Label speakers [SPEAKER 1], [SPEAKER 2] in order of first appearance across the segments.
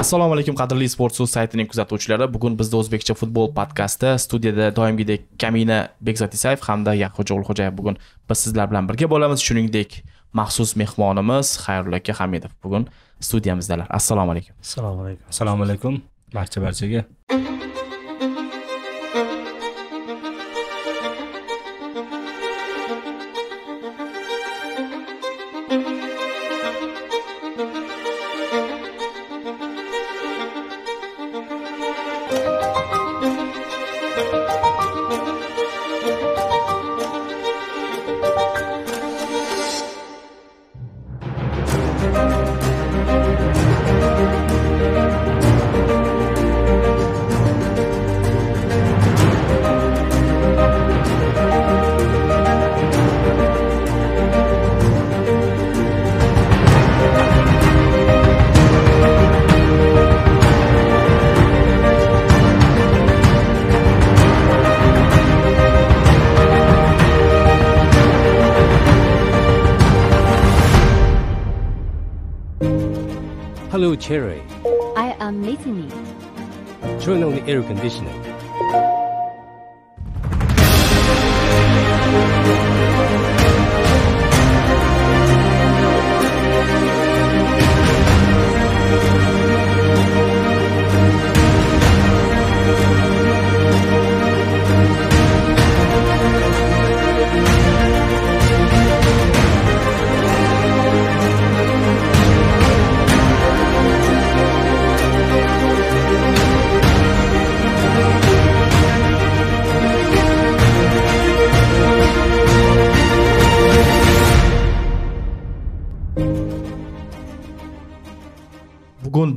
[SPEAKER 1] assalomu alaykum qadrli sport so'z saytining kuzatuvchilari bugun bizda o'zbekcha futbol podkasti studiyada doimgidek kamina bekzod isayev hamda yaxuja ulxo'jayev bugun biz sizlar bilan birga bo'lamiz shuningdek maxsus mehmonimiz xayrulla aka hamidov bugun studiyamizdalar assalomu alaykum
[SPEAKER 2] assalomu alaykum assalomu alaykum barcha barchaga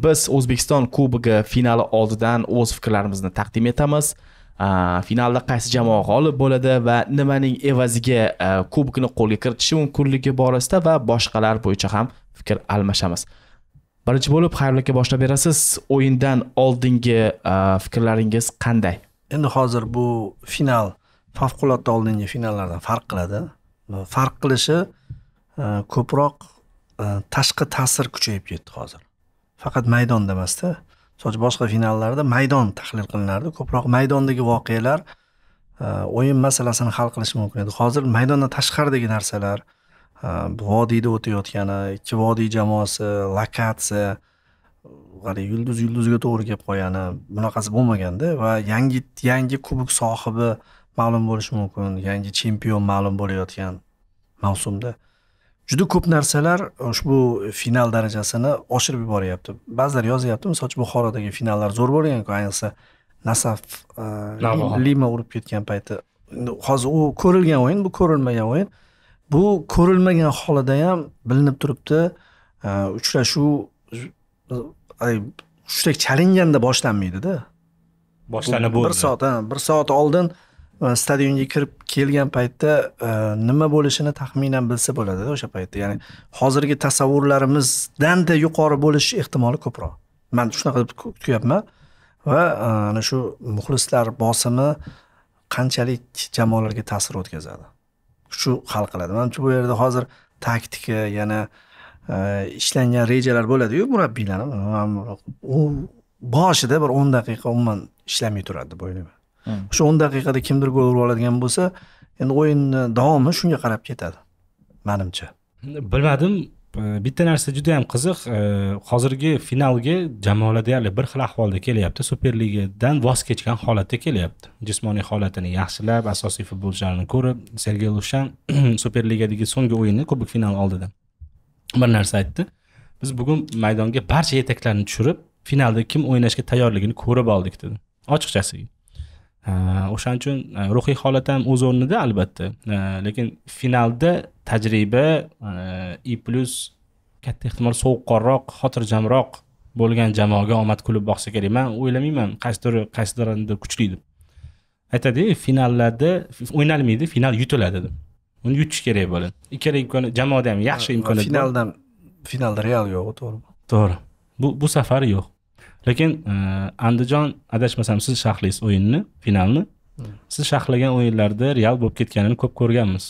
[SPEAKER 1] biz o'zbekiston kubogi finali oldidan o'z fikrlarimizni taqdim etamiz finalda qaysi jamoa g'olib bo'ladi va nimaning evaziga kubokni qo'lga kiritishi mumkinligi borasida va boshqalar bo'yicha ham fikr almashamiz birinchi bo'lib xayrul aka boshlab berasiz o'yindan oldingi fikrlaringiz qanday
[SPEAKER 3] endi hozir bu final favqulodda oldingi finallardan farq qiladi farq qilishi ko'proq tashqi ta'sir kuchayib ketdi hozir faqat maydonda emasda boshqa finallarda maydon tahlil qilinardi ko'proq maydondagi voqealar e, o'yin masalasini hal qilish mumkin edi hozir maydondan tashqaridagi narsalar e, vodiyda o'tayotgani ikki vodiy jamoasi lokatsiya haligi yulduz yulduzga to'g'ri kelib qolgani bunaqasi bo'lmaganda va yangi yangi kubok sohibi ma'lum bo'lishi mumkin yangi chempion ma'lum bo'layotgan mavsumda juda ko'p narsalar e, ushbu final darajasini oshirib yuboryapti ba'zilar yozyapti misol uchun buxorodagi finallar zo'r bo'lganku ayniqsa nasaf e, lima urib ketgan payti hozir u ko'rilgan o'yin bu ko'rilmagan o'yin bu ko'rilmagan holida ham bilinib turibdi e, uchrashuv hushtak chalinganda boshlanmaydida boshlanib bo'ldi bir soat bir soat oldin stadionga kirib kelgan paytda e, nima bo'lishini taxminan bilsa bo'ladida o'sha paytda ya'ni hozirgi tasavvurlarimizdan-da yuqori bo'lish ehtimoli ko'proq man shunaqa deb kutyapman va e, ana shu muxlislar bosimi qanchalik jamoalarga ta'sir o'tkazadi shu hal qiladi manimcha bu yerda hozir taktika yana e, ishlangan rejalar bo'ladiyu murabbiylarni u boshida bir o'n daqiqa umuman ishlamay turadi deb o'ylayman Hmm. o'sha o'n daqiqada kimdir gol urib oladigan bo'lsa endi o'yinni davomi shunga qarab ketadi manimcha
[SPEAKER 2] bilmadim e, bitta narsa juda yam qiziq e, hozirgi finalga jamoalar deyarli bir xil ahvolda kelyapti superligadan voz kechgan holatda kelyapti jismoniy holatini yaxshilab asosiy futbolchilarini ko'rib sergey lushan superligadagi so'nggi o'yini kubok finali oldida bir narsa aytdi biz bugun maydonga barcha yetaklarni tushirib finalda kim o'ynashga tayyorligini ko'rib oldik dedi ochiqchasiga Э, o'shaning uchun э, ruhiy holat ham o'z o'rnida albatta э, lekin finalda tajriba i e plyus katta ehtimol sovuqqonroq xotirjamroq bo'lgan jamoaga omad kulib boqsa kerak man o'ylamayman qaysidir qaysidirdir kuchli deb aytadi finallarda o'ynalmaydi final yutiladi deb uni yutish kerak bo'ladi ikkala imkon jamoada ham yaxshi imkoniyat finalda
[SPEAKER 3] finalda real yo'q to'g'rimi
[SPEAKER 2] to'g'ri bu bu safar yo'q lekin e, andijon adashmasam siz shaxlaysiz o'yinni finalni hmm. siz shaxlagan o'yinlarda real bo'lib ketganini ko'p ko'rganmiz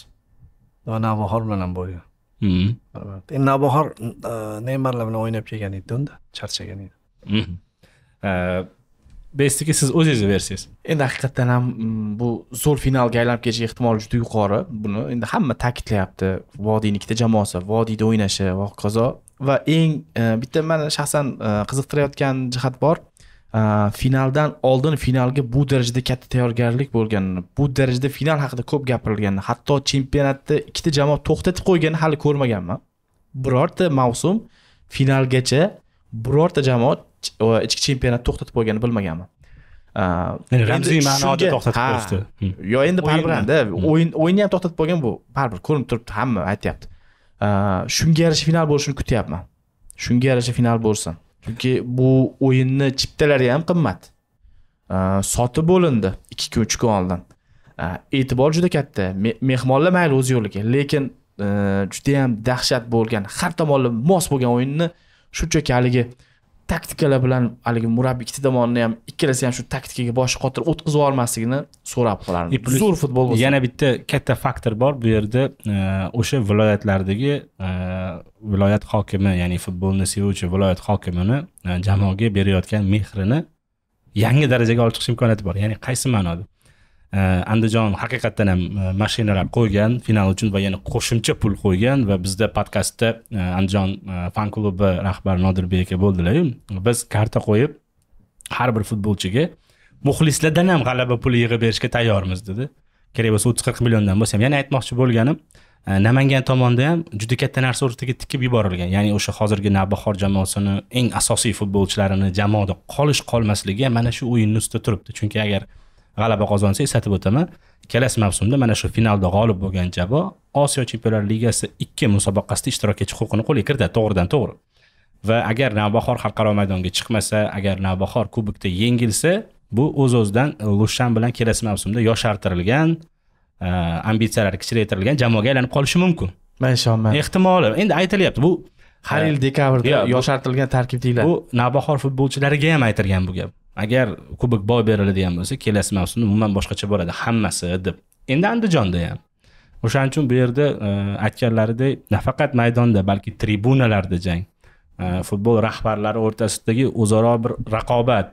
[SPEAKER 2] navbahor bilan ham bo'lgan hmm.
[SPEAKER 3] albatta endi navbahor e, neymarlar bilan o'ynab kelgan edi unda charchagan edi
[SPEAKER 2] hmm. e, bestiga siz o'zingizni bersangiz
[SPEAKER 3] endi haqiqatdan
[SPEAKER 1] ham mm, bu zo'r finalga aylanib ketish ehtimoli juda yuqori buni endi hamma ta'kidlayapti vodiyni ikkita jamoasi vodiyda o'ynashi va hokazo va eng e, bitta mani shaxsan e, qiziqtirayotgan jihat bor e, finaldan oldin finalga bu darajada katta tayyorgarlik bo'lganini bu darajada final haqida ko'p gapirilganini hatto chempionatni ikkita jamoa to'xtatib qo'yganini hali ko'rmaganman birorta mavsum finalgacha birorta jamoa ichki chempionat to'xtatib qo'yganini bilmaganman ramziy ma'noda to'xtatib qo'yishdi hmm. yo endi baribir o'yin hmm. o'yinni ham to'xtatib qo'ygan bu baribir ko'rinib turibdi hamma aytyapti shunga yarasha final bo'lishini kutyapman shunga yarasha final bo'lsin chunki bu o'yinni chiptalari ham qimmat sotib bo'lindi ikki kun uch kun oldin e'tibor juda katta mehmonlar mayli o'z yo'liga lekin judayam dahshat bo'lgan har tomonlama mos bo'lgan o'yinni shunchaki haligi taktikalar bilan haligi murabbiy ikki tomonni ham ikkalasi ham shu taktikaga boshi qotirib o'tkazib yubormasligini so'rab qolardim e, zo'r futbol bo'lsa yana
[SPEAKER 2] bitta katta faktor bor bu yerda e, o'sha viloyatlardagi e, viloyat hokimi ya'ni futbolni sevuvchi viloyat hokimini jamoaga berayotgan mehrini yangi darajaga olib chiqish imkoniyati bor ya'ni qaysi ma'noda andijon haqiqatdan ham e, mashinalar qo'ygan final uchun va yana qo'shimcha pul qo'ygan va bizda podkastda e, andijon e, fan klubi rahbari nodirbek aka bo'ldilaru biz karta qo'yib har bir futbolchiga muxlislardan ham g'alaba puli yig'ib berishga tayyormiz dedi kerak bo'lsa o'ttiz qirq milliondan bo'lsa ham yana aytmoqchi bo'lganim namangan tomonda ham juda katta narsa o'rtaga tikib yuborilgan ya'ni o'sha hozirgi navbahor jamoasini eng asosiy futbolchilarini jamoada qolish qolmasligi ham mana shu o'yinni ustida turibdi chunki agar g'alaba qozonsa eslatib o'taman kelasi mavsumda mana shu finalda g'olib bo'lgan jamoa osiyo chempionlar ligasi ikki musobaqasida ishtirok etish huquqini qo'lga kiritadi to'g'ridan to'g'ri va agar navbahor xalqaro maydonga chiqmasa agar navbahor kubokda yengilsa bu o'z o'zidan lushan bilan kelasi mavsumda yoshartirilgan e, ambitsiyalari kichraytirilgan jamoaga aylanib qolishi mumkin man ishonmayman ehtimoli endi aytilyapti bu har yil dekabrda e, yoshartirilgan tarkib deyiladi bu navbahor futbolchilariga ham aytilgan bu gap agar kubok boy beriladigan bo'lsa kelasi mavsum umuman boshqacha bo'ladi hammasi deb endi andijonda ham o'shaning uchun bu yerda e, aytganlaridek nafaqat maydonda balki tribunalarda jang e, futbol rahbarlari o'rtasidagi o'zaro bir raqobat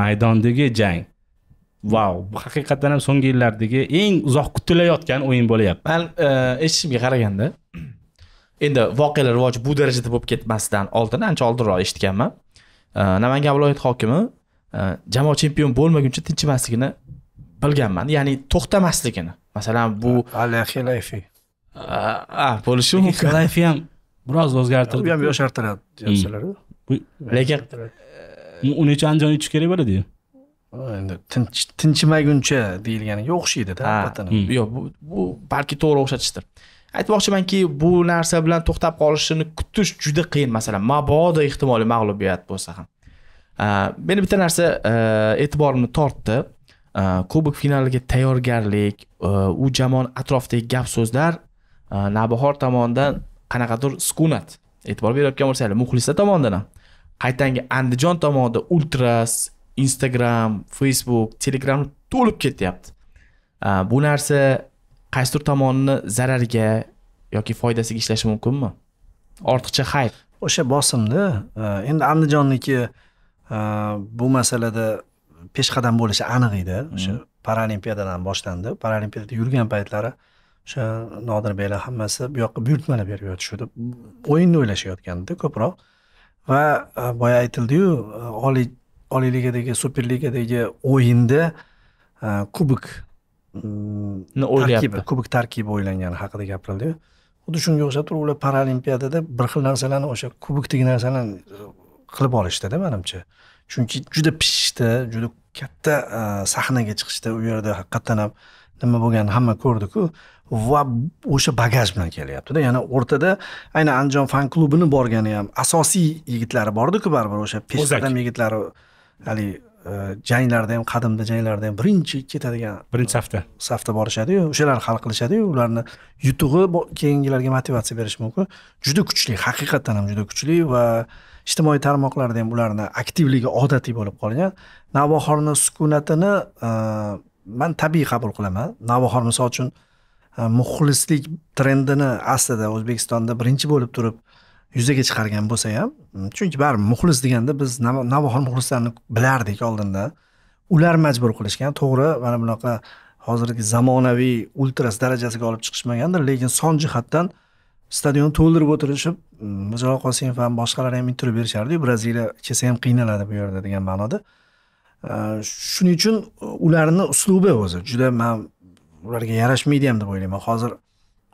[SPEAKER 2] maydondagi jang vau wow, bu haqiqatdan
[SPEAKER 1] ham so'nggi yillardagi eng uzoq kutilayotgan o'yin bo'lyapti man e, eshitishimga qaraganda endi voqealar rivoji bu darajada bo'lib ketmasdan oldin ancha oldinroq eshitganman namangan viloyati hokimi Э, jamoa chempion bo'lmaguncha tinchimasligini bilganman ya'ni to'xtamasligini masalan bu ali bo'lishi mumkin ham biroz o'zgartirdi u ham yoshartiradi
[SPEAKER 2] hmm.
[SPEAKER 1] lekin e, uni uchun andijon yutish kerak bo'ladiyu endi tinch tinchimaguncha deyilganiga o'xshaydida hmm. yo'q bu balki to'g'ri o'xshatishdir aytmoqchimanki bu narsa bilan to'xtab qolishini kutish juda qiyin masalan mabodo ehtimoliy mag'lubiyat bo'lsa ham Э, meni bitta narsa э, e'tiborimni tortdi э, kubok finaliga tayyorgarlik u jamoani atrofidagi gap so'zlar e, navbahor tomonidan qanaqadir sukunat e'tibor berayotgan bo'lsanglar muxlislar tomonidan ham qaytangi andijon tomonida ultras instagram facebook telegram to'lib ketyapti e, bu narsa qaysidir tomonni zarariga yoki foydasiga ishlashi mumkinmi
[SPEAKER 3] ortiqcha hayp o'sha bosimda e, endi andijonniki bu masalada peshqadam bo'lishi aniq edi mm-hmm. o'sha paralimpiadadan boshlandi paralimpiadada yurgan paytlari o'sha nodir beylar hammasi bu yoqqa buyurtmalar berib yotishuvdi o'yinni o'ylashayotgandida ko'proq va boya aytildiyu oliy oliy ligadagi super ligadagi o'yinda kubok mm, o'ylayapti kubok tarkibi o'ylangani haqida gapirildiyu xuddi shunga o'xshab turib ular paralimpiadada bir xil narsalarni o'sha kubokdagi narsalarni qilib olishdida manimcha chunki juda pishishdi juda katta e, sahnaga chiqishdi u yerda haqiqatdan ham nima bo'lganini hamma ko'rdiku va o'sha bagaj bilan kelyaptida ya'ni o'rtada aynan andijon fan klubini borgani ham asosiy yigitlari bordiku baribir o'sha peshqadam yigitlari haligi e, janglarda ham qadimda janglarda ham birinchi ketadigan birinchi safda safda borishadiyu o'shalar hal qilishadiyu ularni yutug'i keyingilarga motivatsiya berishi mumkin juda kuchli haqiqatdan ham juda kuchli va ijtimoiy tarmoqlarda ham ularni aktivligi odatiy bo'lib qolgan navbahorni sukunatini e, man tabiiy qabul qilaman navbahor misol uchun e, muxlislik trendini aslida o'zbekistonda birinchi bo'lib turib yuzaga chiqargan bo'lsa ham chunki baribir muxlis deganda biz navbahor muxlislarini bilardik oldinda ular majbur qilishgan to'g'ri mana bunaqa hozirgi zamonaviy ultras darajasiga olib chiqishmagandir lekin son jihatdan stadion to'ldirib o'tirishib mm, mijol qosimov ham boshqalar ham intervyu berishardiyu braziliya kelsa ham qiynaladi bu yerda degan ma'noda э, shuning uchun ularni uslubi o'zi juda man ularga yarashmaydi ham deb o'ylayman hozir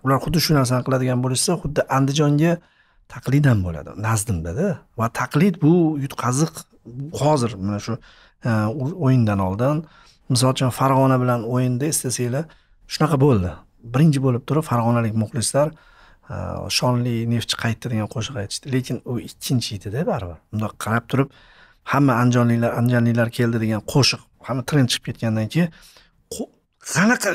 [SPEAKER 3] ular xuddi shu narsani qiladigan bo'lishsa xuddi andijonga taqlid ham bo'ladi nazdimdada va taqlid bu yutqaziq hozir mana shu e, o'yindan oldin misol uchun farg'ona bilan o'yinda eslasanglar shunaqa bo'ldi birinchi bo'lib turib farg'onalik muxlislar shonli э, neftchi qaytdi degan qo'shiq aytishdi lekin u ikkinchi edida baribir bundoq qarab turib hamma andijonliklar andijonliklar keldi degan qo'shiq hamma trend chiqib ketgandan keyin qanaqa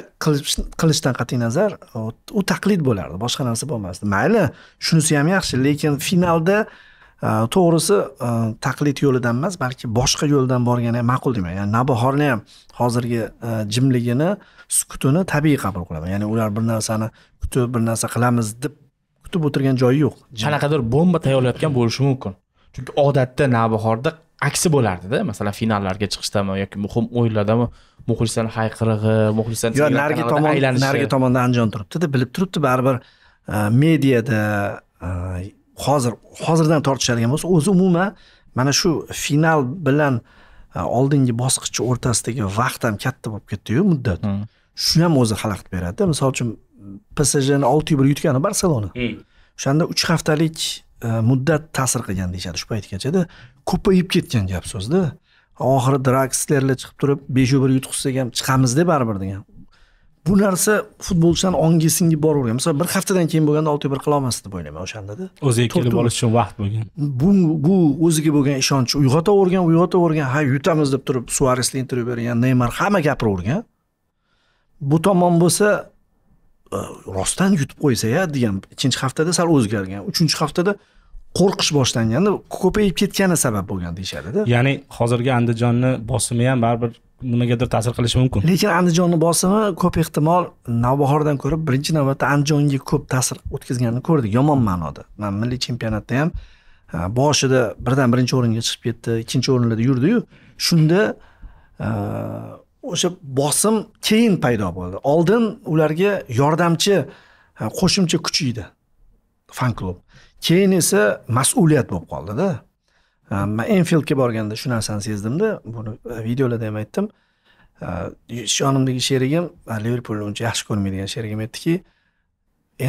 [SPEAKER 3] qilishdan qat'iy nazar u taqlid bo'lardi boshqa narsa bo'lmasdi mayli shunisi ham yaxshi lekin finalda e, to'g'risi e, taqlid yo'lidan emas balki boshqa yo'ldan borgani ham ma'qul deyman ya'ni navbahorni ham hozirgi e, jimligini sukutini tabiiy qabul qilaman ya'ni ular bir narsani kutib bir narsa qilamiz deb kutib o'tirgan joyi yo'q qanaqadir bomba tayyorlayotgan bo'lishi mumkin chunki odatda navbahorda
[SPEAKER 1] aksi bo'lardida masalan finallarga chiqishdami yoki muhim o'yinlardami muxlislarni hayqirig'i
[SPEAKER 3] muxlislarni yo narigi tomon narigi tomonda andijon turibdida bilib turibdi baribir e, mediada e, hozir hozirdan tortishadigan bo'lsa o'zi umuman mana shu final bilan e, oldingi bosqich o'rtasidagi vaqt ham katta bo'lib ketdiyu muddat hmm. shu ham o'zi xalaqit beradida misol uchun psjni olti yil bir yutgani barselona hmm. o'shanda uch haftalik e, muddat ta'sir qilgan deyishadi shu paytgachada ko'payib ketgan gap so'zda oxiri drakslerlar chiqib turib beshu bir yutqizsak ham chiqamizda baribir degan bu narsa futbolchilarni ongi singib boravergan misol bir haftadan keyin bo'lganda olti bir qilolmasdi deb o'ylayman o'shandada o'ziga kelib olish uchun vaqt bo'lgan bu bu o'ziga bo'lgan ishonch uyg'otavergan uyg'otavergan ha yutamiz deb turib suaresli intervyu bergan neymar hamma gapiravergan bu tomon bo'lsa rostdan yutib qo'ysa ya degan ikkinchi haftada sal o'zgargan uchinchi haftada qo'rqish boshlanganda ko'payib ketgani sabab bo'lgan deyishadida ya'ni hozirgi andijonni bosimi ham baribir nimagadir ta'sir qilishi mumkin lekin andijonni bosimi ko'p ehtimol navbahordan ko'ra birinchi navbatda andijonga ko'p ta'sir o'tkazganini ko'rdik yomon ma'noda man milliy chempionatda ham boshida birdan birinchi o'ringa chiqib ketdi ikkinchi o'rinlarda yurdiyu shunda o'sha bosim keyin paydo bo'ldi oldin ularga yordamchi qo'shimcha kuch edi fan klub keyin esa mas'uliyat bo'lib qoldida man enfieldga borganda shu narsani sezdimda buni e, videolarda ham aytdim yonimdagi sherigim liverpulni uncha yaxshi ko'rmaydigan sherigim aytdiki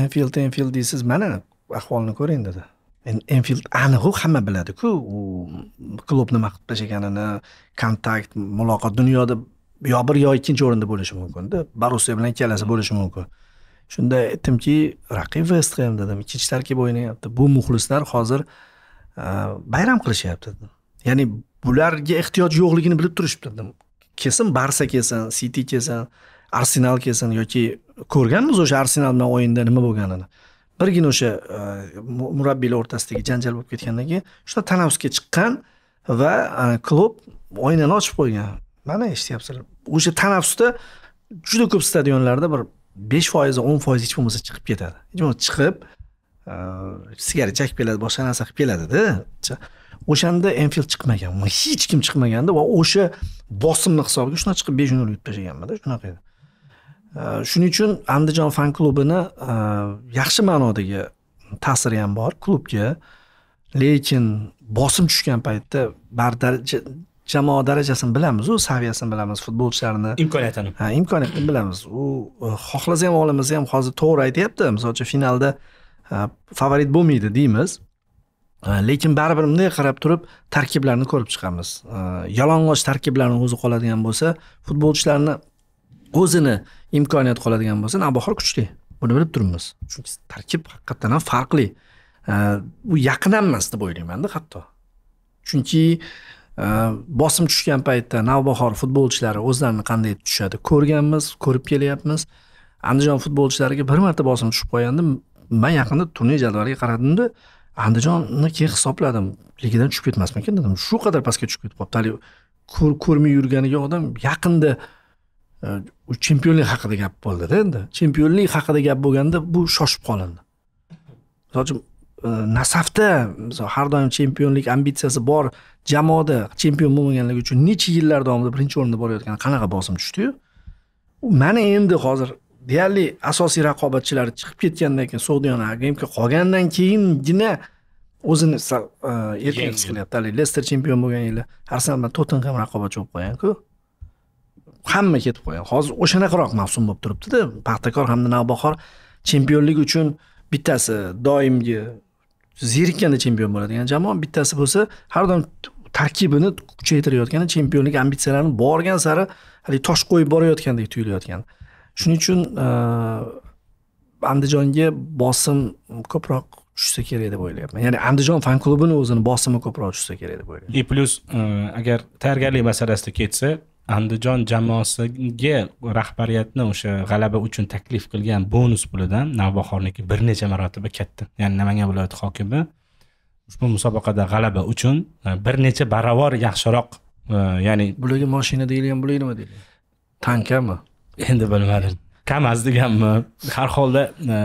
[SPEAKER 3] enfield enfield deysiz mana ahvolni ko'ring dedi enfield anig'u hamma biladiku u klub nima qilib tashlaganini kontakt muloqot dunyoda yo bir yo ikkinchi o'rinda bo'lishi mumkinda borussiya bilan ikkalasi bo'lishi mumkin shunda aytdimki raqib vest ham dedim ikkinchi tarkib o'ynayapti bu muxlislar hozir e, bayram qilishyapti dedim ya'ni bularga ehtiyoj yo'qligini bilib turishibdi dedim kelsin barsa kelsin siti kelsin arsenal kelsin yoki ko'rganmiz o'sha arsenal bilan o'yinda nima bo'lganini birgina o'sha e, murabbiylar o'rtasidagi janjal bo'lib ketgandan keyin shunda tanaffusga chiqqan va e, klub o'yinini ochib qo'ygan mana eshityapsizlar o'sha tanaffusda juda ko'p stadionlarda bir besh foiz o'n foiz hech bo'lmasa chiqib ketadi hech bo'lmasa chiqib e, sigaret chakib keladi boshqa narsa qilib keladida o'shanda enfild chiqmagan hech kim chiqmaganda va o'sha bosimni hisobiga shunaqa chiqib besh nol yutib tashlaganmanda shunaqa edi e, shuning uchun andijon fan klubini e, yaxshi ma'nodagi ta'siri ham bor klubga lekin bosim tushgan paytda baribir jamoa darajasini bilamizu saviyasini bilamiz futbolchilarni imkoniyatini ha imkoniyatini bilamiz u e, xohlasa ham olamiz ham hozir to'g'ri aytyapti misol uchun finalda favorit bo'lmaydi deymiz lekin baribir bunday qarab turib tarkiblarni ko'rib chiqamiz yalang'och tarkiblarni o'zi qoladigan bo'lsa futbolchilarni o'zini imkoniyati qoladigan bo'lsa navbahor kuchli buni bilib turibmiz chunki tarkib haqiqatdan ham farqli u yaqin emas deb o'ylaymanda hatto chunki bosim э, tushgan paytda navbahor futbolchilari o'zlarini qanday tutishadi ko'rganmiz ko'rib kelyapmiz andijon futbolchilariga bir marta bosim tushib qolgandi man yaqinda turnir jadvaliga qaradimda andijonni keyin hisobladim ligadan tushib ketmasmikan dedim shu qadar pastga tushib ketib qolibdi haligi ko'rmay yurganiga odam yaqinda e, chempionlik haqida gap bo'ldida endi chempionlik haqida gap bo'lganda bu shoshib qolindi misol uchun nasafda misol har doim chempionlik ambitsiyasi bor jamoada chempion bo'lmaganligi uchun necha yillar davomida birinchi o'rinda borayotgani qanaqa bosim tushdiyu mana endi hozir deyarli asosiy raqobatchilari chiqib ketgandan keyin sogdiyon agrimka qolgandan keyingina o'zini sal e, erkin his qilyapti haligi lester chempion bo'lgan yili arsenal bilan tottenham raqobatchi bo'lib qolganku hamma ketib qolgan hozir o'shanaqaroq mavsum bo'lib turibdida paxtakor hamda navbahor chempionlik uchun bittasi doimgi zerikkanda chempion bo'ladigan jamoa bittasi bo'lsa har doim tarkibini kuchaytirayotganda chempionlik ambitsiyalarini borgan sari haligi tosh qo'yib borayotgandek e, tuyulayotgan shuning uchun andijonga bosim ko'proq tushsa kerak deb o'ylayapman ya'ni andijon fan klubini o'zini bosimi ko'proq tushsa kerak deb
[SPEAKER 2] o'ylayman и plyus agar e, tayyorgarlik masalasida ketsa andijon jamoasiga rahbariyatni o'sha g'alaba uchun taklif qilgan bonus pulidan navbahorniki bir necha marotaba katta ya'ni namangan viloyati hokimi ushbu musobaqada g'alaba uchun e, bir necha baravar yaxshiroq e, ya'ni bularga moshina deyilgan bular nima deyilgan tankami endi bilmadim kamaz deganmi har holda e,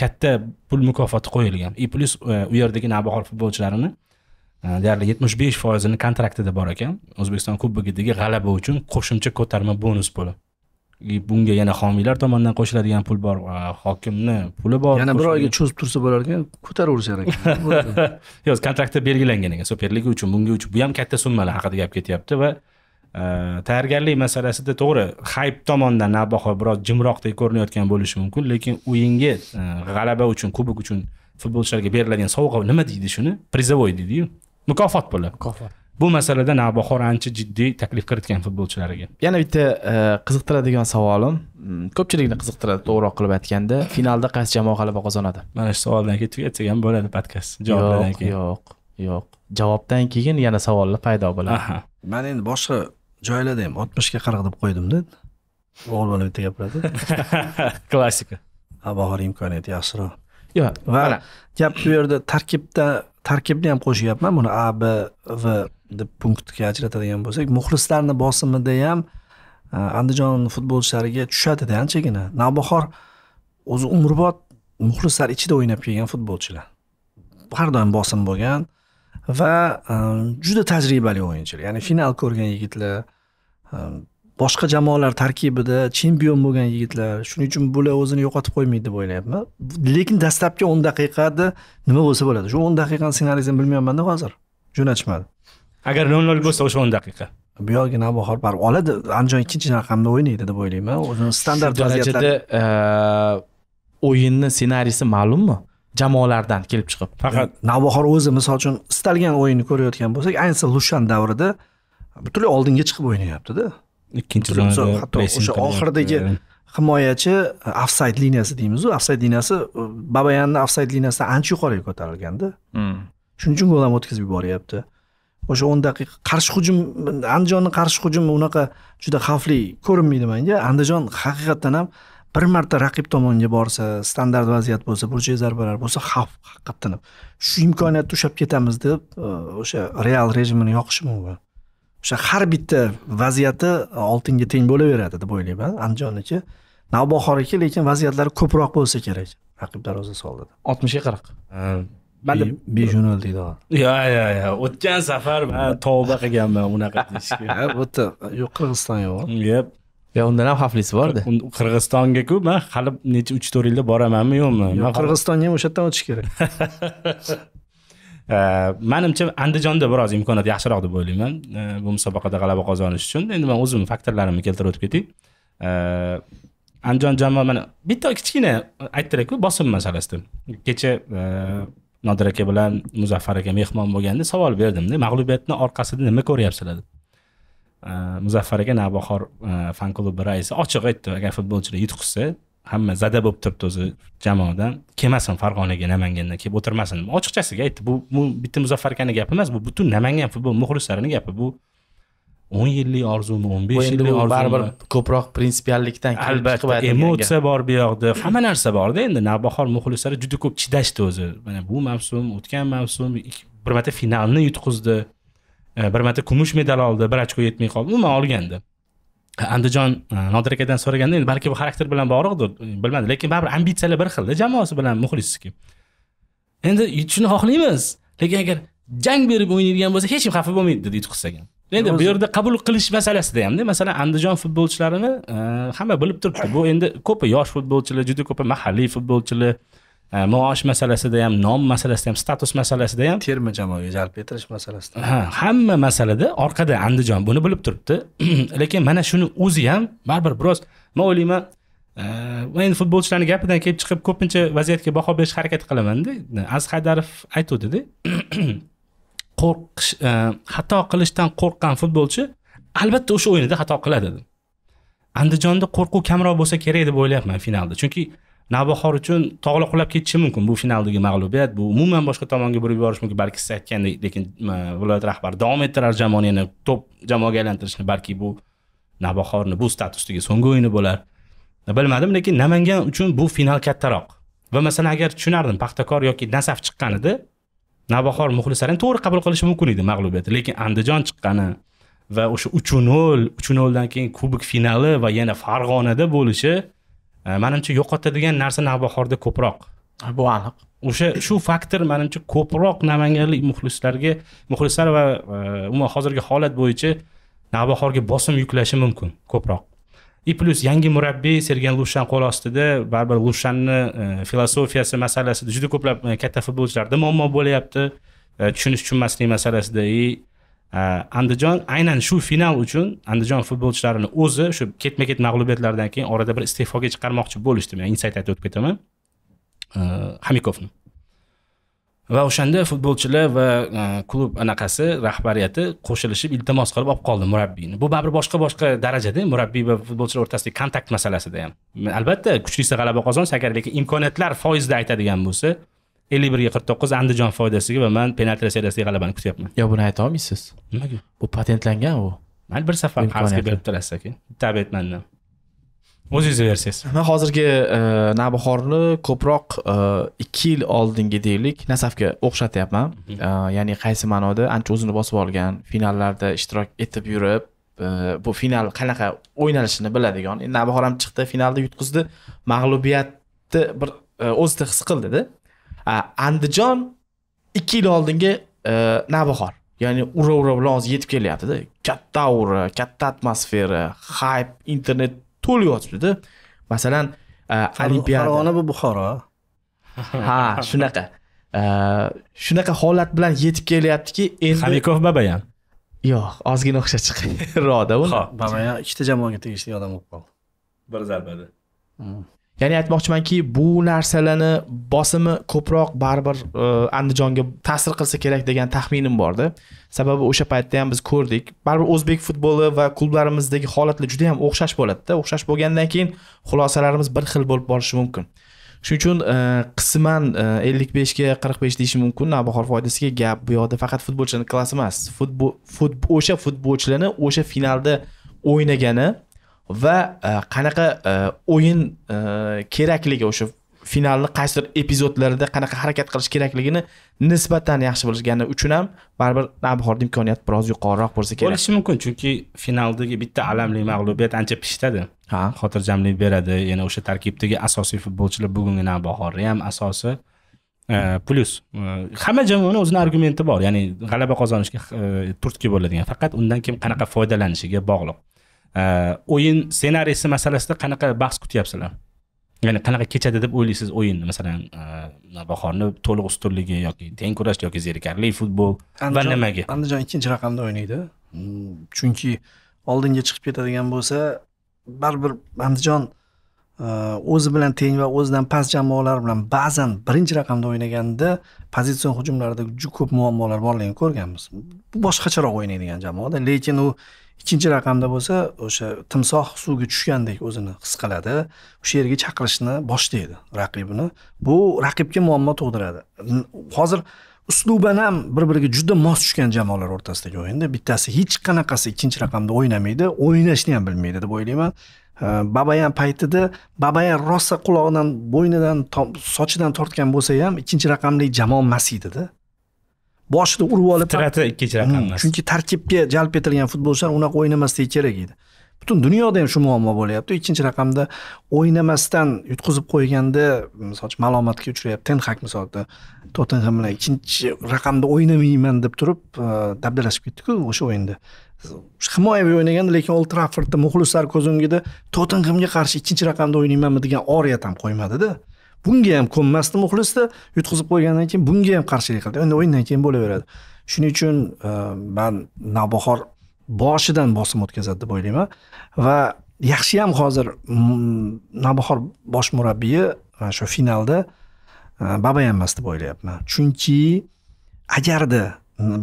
[SPEAKER 2] katta pul mukofoti qo'yilgan и плюс u yerdagi navbahor futbolchilarini Э, deyarli yetmish besh foizini kontraktida bor ekan o'zbekiston kubogidagi g'alaba uchun qo'shimcha ko'tarma bonus puli bunga yana homiylar tomonidan qo'shiladigan pul bor hokimni puli bor yana bir oyga
[SPEAKER 3] cho'zib tursa bo'lar ekan
[SPEAKER 2] ko'taraversar ekan yo'q kontraktda belgilangan ekan superliga uchun bunga uchun bu ham katta summalar haqida gap ketyapti va tayyorgarlik masalasida to'g'ri hayp tomonidan navbahor biroz jimroqdek ko'rinayotgan bo'lishi mumkin lekin o'yinga g'alaba uchun kubok uchun futbolchilarga beriladigan sovg'a nima deydi shuni prizovoy deydiyu mukofot puli mukofot bu masalada navbahor ancha jiddiy taklif kiritgan futbolchilariga
[SPEAKER 1] yana bitta e, qiziqtiradigan savolim mm, ko'pchilikni qiziqtiradi to'g'riroq qilib aytganda finalda qaysi jamoa g'alaba qozonadi mana shu savoldan ketib tugatsak ham bo'ladi podkast javobdan keyin yo'q yo'q javobdan keyin yana savollar paydo bo'ladi
[SPEAKER 3] man endi boshqa joylarda ham oltmishga qirq deb qo'ydimda o'g'il bola bitta gapiradi klassika abahor imkoniyati yaxshiroq yo'q va gap bu yerda tarkibda tarkibni ham qo'shyapman buni a b v deb punktga ajratadigan bo'lsak muxlislarni bosimida ham e, andijon futbolchilariga tushadida anchagina navbahor o'zi umrbod muxlislar ichida o'ynab kelgan futbolchilar har doim bosim bo'lgan va e, juda tajribali o'yinchilar ya'ni final ko'rgan yigitlar e, boshqa jamoalar tarkibida chempion bo'lgan yigitlar shuning uchun bular o'zini yo'qotib qo'ymaydi deb o'ylayapman lekin dastlabki o'n daqiqada nima bo'lsa bo'ladi shu o'n daqiqani ssenariysini bilmayapmanda hozir jo'natishmadi
[SPEAKER 2] agar nol nol
[SPEAKER 1] bo'lsa o'sha o'n daqiqa
[SPEAKER 3] bu yog'iga navbahor baribir oladi andijon ikkinchi raqamda o'ynaydi deb o'ylayman o'zini standart darajada
[SPEAKER 1] o'yinni ssenariysi ma'lummi jamoalardan kelib chiqib faqat
[SPEAKER 3] navbahor o'zi misol uchun istalgan o'yinni ko'rayotgan bo'lsak ayniqsa lushan davrida butunlay oldinga chiqib o'ynayaptida ikkinchi zonada hatto o'sha oxiridagi himoyachi uh, ofsayd liniyasi deymiz ofsayd liniyasi uh, babayanni ofsayd liniyasidan ancha yuqoriga ko'tarilganda hmm. shuning uchun gol ham o'tkazib yuboryapti o'sha o'n daqiqa qarshi hujum andijonni qarshi hujumi unaqa juda xavfli ko'rinmaydi manga andijon haqiqatdan ham bir marta raqib tomonga borsa standart vaziyat bo'lsa burchak zarbalar bo'lsa xavf haqiqatdan ham shu imkoniyatni ushlab ketamiz deb uh, o'sha real rejimini yoqishi mumkin o'sha har bitta vaziyati oltinga teng bo'laveradi deb o'ylayman andijonniki navbahorniki lekin vaziyatlari ko'proq bo'lsa kerak raqib darvozasi oldida oltmishga qirq manda bejonal deydi yo yo yo o'tgan safar man tavba
[SPEAKER 2] qilganman unaqa deyishga bu yerda yo'q qirg'iziston yo'q yep
[SPEAKER 1] yo undan ham xavflisi borda
[SPEAKER 2] qirg'izistongaku man hali necha uch to'rt yilda boramanmi yo'qmi
[SPEAKER 3] qirg'izistonga ham o'sha yerdan o'tish kerak
[SPEAKER 2] Э, manimcha andijonda biroz imkoniyat yaxshiroq deb o'ylayman э, bu musobaqada g'alaba qozonish uchun endi man o'zimni faktorlarimni keltirib o'tib ketay э, andijon jamoa mana bitta kichkina aytdilarku bosim masalasida kecha nodir aka bilan muzaffar aka mehmon bo'lganda savol berdimda mag'lubiyatni orqasida nima ko'ryapsizlar deb muzaffar aka navbahor fan klubi raisi ochiq aytdi agar futbolchilar yutqizsa hamma zada bo'lib turibdi o'zi jamoadan kelmasin farg'onaga namangandan kelib o'tirmasin ochiqchasiga aytdi bu bu bitta muzaffar akani gapi emas bu butun namangan futbol muxlislarini gapi bu o'n yillik orzumi o'n besh yillik orzumi baribir
[SPEAKER 1] ko'proq prinsipiallikdan
[SPEAKER 2] albatta emotsiya bor bu yoqda hamma narsa borda endi navbahor muxlislari juda ko'p chidashdi o'zi mana bu mavsum o'tgan mavsum bir marta finalni yutqizdi e, bir marta kumush medal oldi bir ochko yetmay qoldi umuman olganda andijon e, nodir akadan so'raganda endi balki bu xarakter bilan bog'liqdir bilmadim lekin baribir ambitsiyalar bir xilda jamoasi bilan muxlisniki endi yutishni xohlaymiz lekin agar jang berib o'ynaydigan bo'lsa hech kim xafa bo'lmaydi dedi yutuq ham endi bu yerda qabul qilish masalasida hamda masalan andijon futbolchilarini e, hamma bilib turibdi bu endi ko'pi yosh futbolchilar juda ko'pi mahalliy futbolchilar maosh masalasida ham nom masalasida ham status masalasida ham terma jamoaga
[SPEAKER 3] jalb etilish masalasida ha
[SPEAKER 2] hamma masalada orqada andijon buni bilib turibdi lekin mana shuni o'zi ham baribir biroz man o'ylayman endi futbolchilarni gapidan kelib chiqib ko'pincha vaziyatga baho berish harakat qilamanda aziz haydarov aytuvdida qo'rqish xato qilishdan qo'rqqan futbolchi albatta o'sha o'yinida xato qiladi andijonda qo'rquv kamroq bo'lsa kerak deb o'ylayapman finalda chunki navbahor uchun tog'lar qulab ketishi mumkin bu finaldagi mag'lubiyat bu umuman boshqa tomonga burib yuborishi mumkin balki siz aytgandek lekin viloyat rahbari davom ettirar jamoani yana top jamoaga aylantirishni balki bu navbahorni bu statusdagi so'nggi o'yini bo'lar bilmadim lekin namangan uchun bu final kattaroq va masalan agar tushunardim paxtakor yoki nasaf chiqqanida navbahor muxlislarini to'g'ri qabul qilishi mumkin edi mag'lubiyatni lekin andijon chiqqani va o'sha uch nol uch noldan keyin kubok finali va yana farg'onada bo'lishi manimcha yo'qotadigan narsa navbahorda ko'proq bu aniq o'sha shu faktor manimcha ko'proq namanganlik muxlislarga muxlislar va e, umuman hozirgi holat bo'yicha navbahorga bosim yuklashi mumkin ko'proq и plyus yangi murabbiy sergen lushan qo'l ostida baribir lushanni e, filosofiyasi masalasida juda ko'plab e, katta futbolchilarda muammo bo'lyapti tushunish tushunmaslik masalasida и Э, andijon aynan shu final uchun andijon futbolchilarini o'zi shu ketma ket mag'lubiyatlardan keyin orada bir iste'foga chiqarmoqchi bo'lishdi men insayt aytib o'tib ketaman hamikovni э, va o'shanda futbolchilar va e, klub anaqasi rahbariyati qo'shilishib iltimos qilib olib qoldi murabbiyni bu baribir boshqa boshqa darajada murabbiy va futbolchilar o'rtasidagi kontakt masalasida ham albatta kuchlisi g'alaba qozonsa agar lekin imkoniyatlar foizda aytadigan bo'lsa ellik birga qirq to'qqiz andijon foydasiga va man penalti seriyasidagi g'alabani kutyapman
[SPEAKER 1] yo buni ayta olmaysiz nimaga bu patentlangan u
[SPEAKER 2] mayli bir safar qarzga berib turasiz aka tabet mandan o'zingizni
[SPEAKER 1] versiyasi man hozirgi e, navbahorni ko'proq e, ikki yil oldingi deylik nasafga o'xshatyapman mhm. e, ya'ni qaysi ma'noda ancha o'zini bosib olgan finallarda ishtirok etib yurib bu final qanaqa o'ynalishini biladigan navbahor ham chiqdi finalda yutqizdi mag'lubiyatni bir o'zida his qildida andijon ikki yil oldingi e, navbahor ya'ni ura ura bilan hozir yetib kelyaptida katta ura katta atmosfera hayp internet to'lib yotibdida masalan e, olimpiada farg'ona
[SPEAKER 3] bu buxoro ha shunaqa
[SPEAKER 1] e, shunaqa holat bilan yetib kelyaptiki endi hamikov babayan yo'q ozgina o'xshab chiqyapti roda uni babayan
[SPEAKER 3] ikkita jamoaga tegishli odam bo'lib qoldi bir zarbada
[SPEAKER 1] mm. ya'ni aytmoqchimanki bu narsalarni bosimi ko'proq baribir e, andijonga ta'sir qilsa kerak degan taxminim borda sababi o'sha paytda ham biz ko'rdik baribir o'zbek futboli va klublarimizdagi holatlar juda yam o'xshash bo'ladida o'xshash bo'lgandan keyin xulosalarimiz bir xil bo'lib borishi mumkin shuning uchun e, qisman e, ellik beshga qirq besh deyish mumkin navbahor foydasiga gap bu yoqda faqat futbolchilarni klass emas o'sha futbolchilarni o'sha finalda o'ynagani va e, qanaqa e, o'yin e, kerakligi o'sha finalni qaysidir epizodlarida qanaqa harakat qilish kerakligini nisbatan yaxshi bilishgani uchun ham baribir navbahorda imkoniyati biroz yuqoriroq bo'lsa kerak bo'lishi mumkin chunki
[SPEAKER 2] finaldagi bitta alamli mag'lubiyat ancha pishitadi
[SPEAKER 1] ha xotirjamlik
[SPEAKER 2] beradi yana o'sha tarkibdagi asosiy futbolchilar bugungi navbahorni ham asosi plyus hamma jamoani o'zini argumenti bor ya'ni g'alaba qozonishga turtki bo'ladigan faqat undan keyin qanaqa foydalanishiga bog'liq Э, o'yin ssenariysi masalasida qanaqa bahs kutyapsizlar ya'ni qanaqa kechadi deb o'ylaysiz o'yinni masalan e, bahorni to'liq ustunligi yoki teng kurash yoki zerikarli futbol va nimaga
[SPEAKER 3] andijon ikkinchi raqamda o'ynaydi mm, chunki oldinga chiqib ketadigan bo'lsa baribir andijon e, o'zi bilan teng va o'zidan past jamoalar bilan ba'zan birinchi raqamda o'ynaganda pozitsion hujumlarda juda ko'p muammolar borligini ko'rganmiz boshqacharoq o'ynaydigan jamoada lekin u ikkinchi raqamda bo'lsa o'sha timsoh suvga tushgandek o'zini his qiladi o'sha yerga chaqirishni boshlaydi raqibini bu raqibga muammo tug'diradi hozir usluban ham bir biriga juda mos tushgan jamoalar o'rtasidagi o'yinda bittasi hech qanaqasi ikkinchi raqamda o'ynamaydi o'ynashni ham bilmaydi deb o'ylayman babayan paytida babayan rosa qulog'idan bo'ynidan sochidan tortgan bo'lsa ham ikkinchi raqamli jamoa emas edida boshida urib olib fitrati ikkinchi raqamda hmm, chunki tarkibga jalb etilgan futbolchilar unaqa o'ynamasligi kerak edi butun dunyoda ham shu muammo bo'lyapti ikkinchi raqamda o'ynamasdan yutqizib qo'yganda misol uchun malomatga uchrayapti ten hak misolida tottenham bilan ikkinchi raqamda o'ynamayman deb turib e, dabdalashib ketdiku o'sha o'yinda himoyaviy o'ynaganda lekin old traffordda muxlislar ko'z o'ngida tottenhamga qarshi ikkinchi raqamda o'ynaymanmi degan oriyat ham qo'ymadida bunga ham ko'nmasdi muxlisda yutqizib qo'ygandan keyin bunga ham qarshilik qildi endi o'yindan keyin bo'laveradi shuning uchun e, man navbahor boshidan bosim o'tkazadi deb o'ylayman va yaxshi ham hozir navbahor bosh murabbiyi mana shu finalda e, babayan emas deb o'ylayapman chunki agarda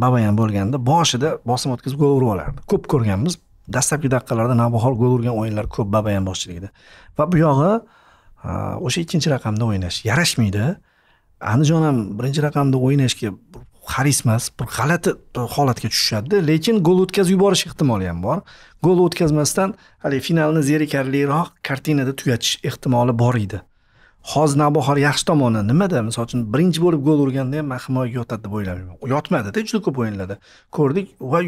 [SPEAKER 3] babayan bo'lganda boshida bosim o'tkazib gol urib olardi ko'p ko'rganmiz dastlabki daqiqalarda navbahor gol urgan o'yinlar ko'p babayan boshchiligida va bu yog'i o'sha ikkinchi raqamda o'ynash yarashmaydi andijon ham birinchi raqamda o'ynashga haris emas bir g'alati holatga tushishadida lekin gol o'tkazib yuborish ehtimoli ham bor gol o'tkazmasdan haligi finalni zerikarliroq kartinada tugatish ehtimoli bor edi hozir navbahor yaxshi tomoni nimada misol uchun birinchi bo'lib gol urganda ham man himoyaga yotadi deb o'ylamayman yotmadida juda ko'p o'yinlarda ko'rdik va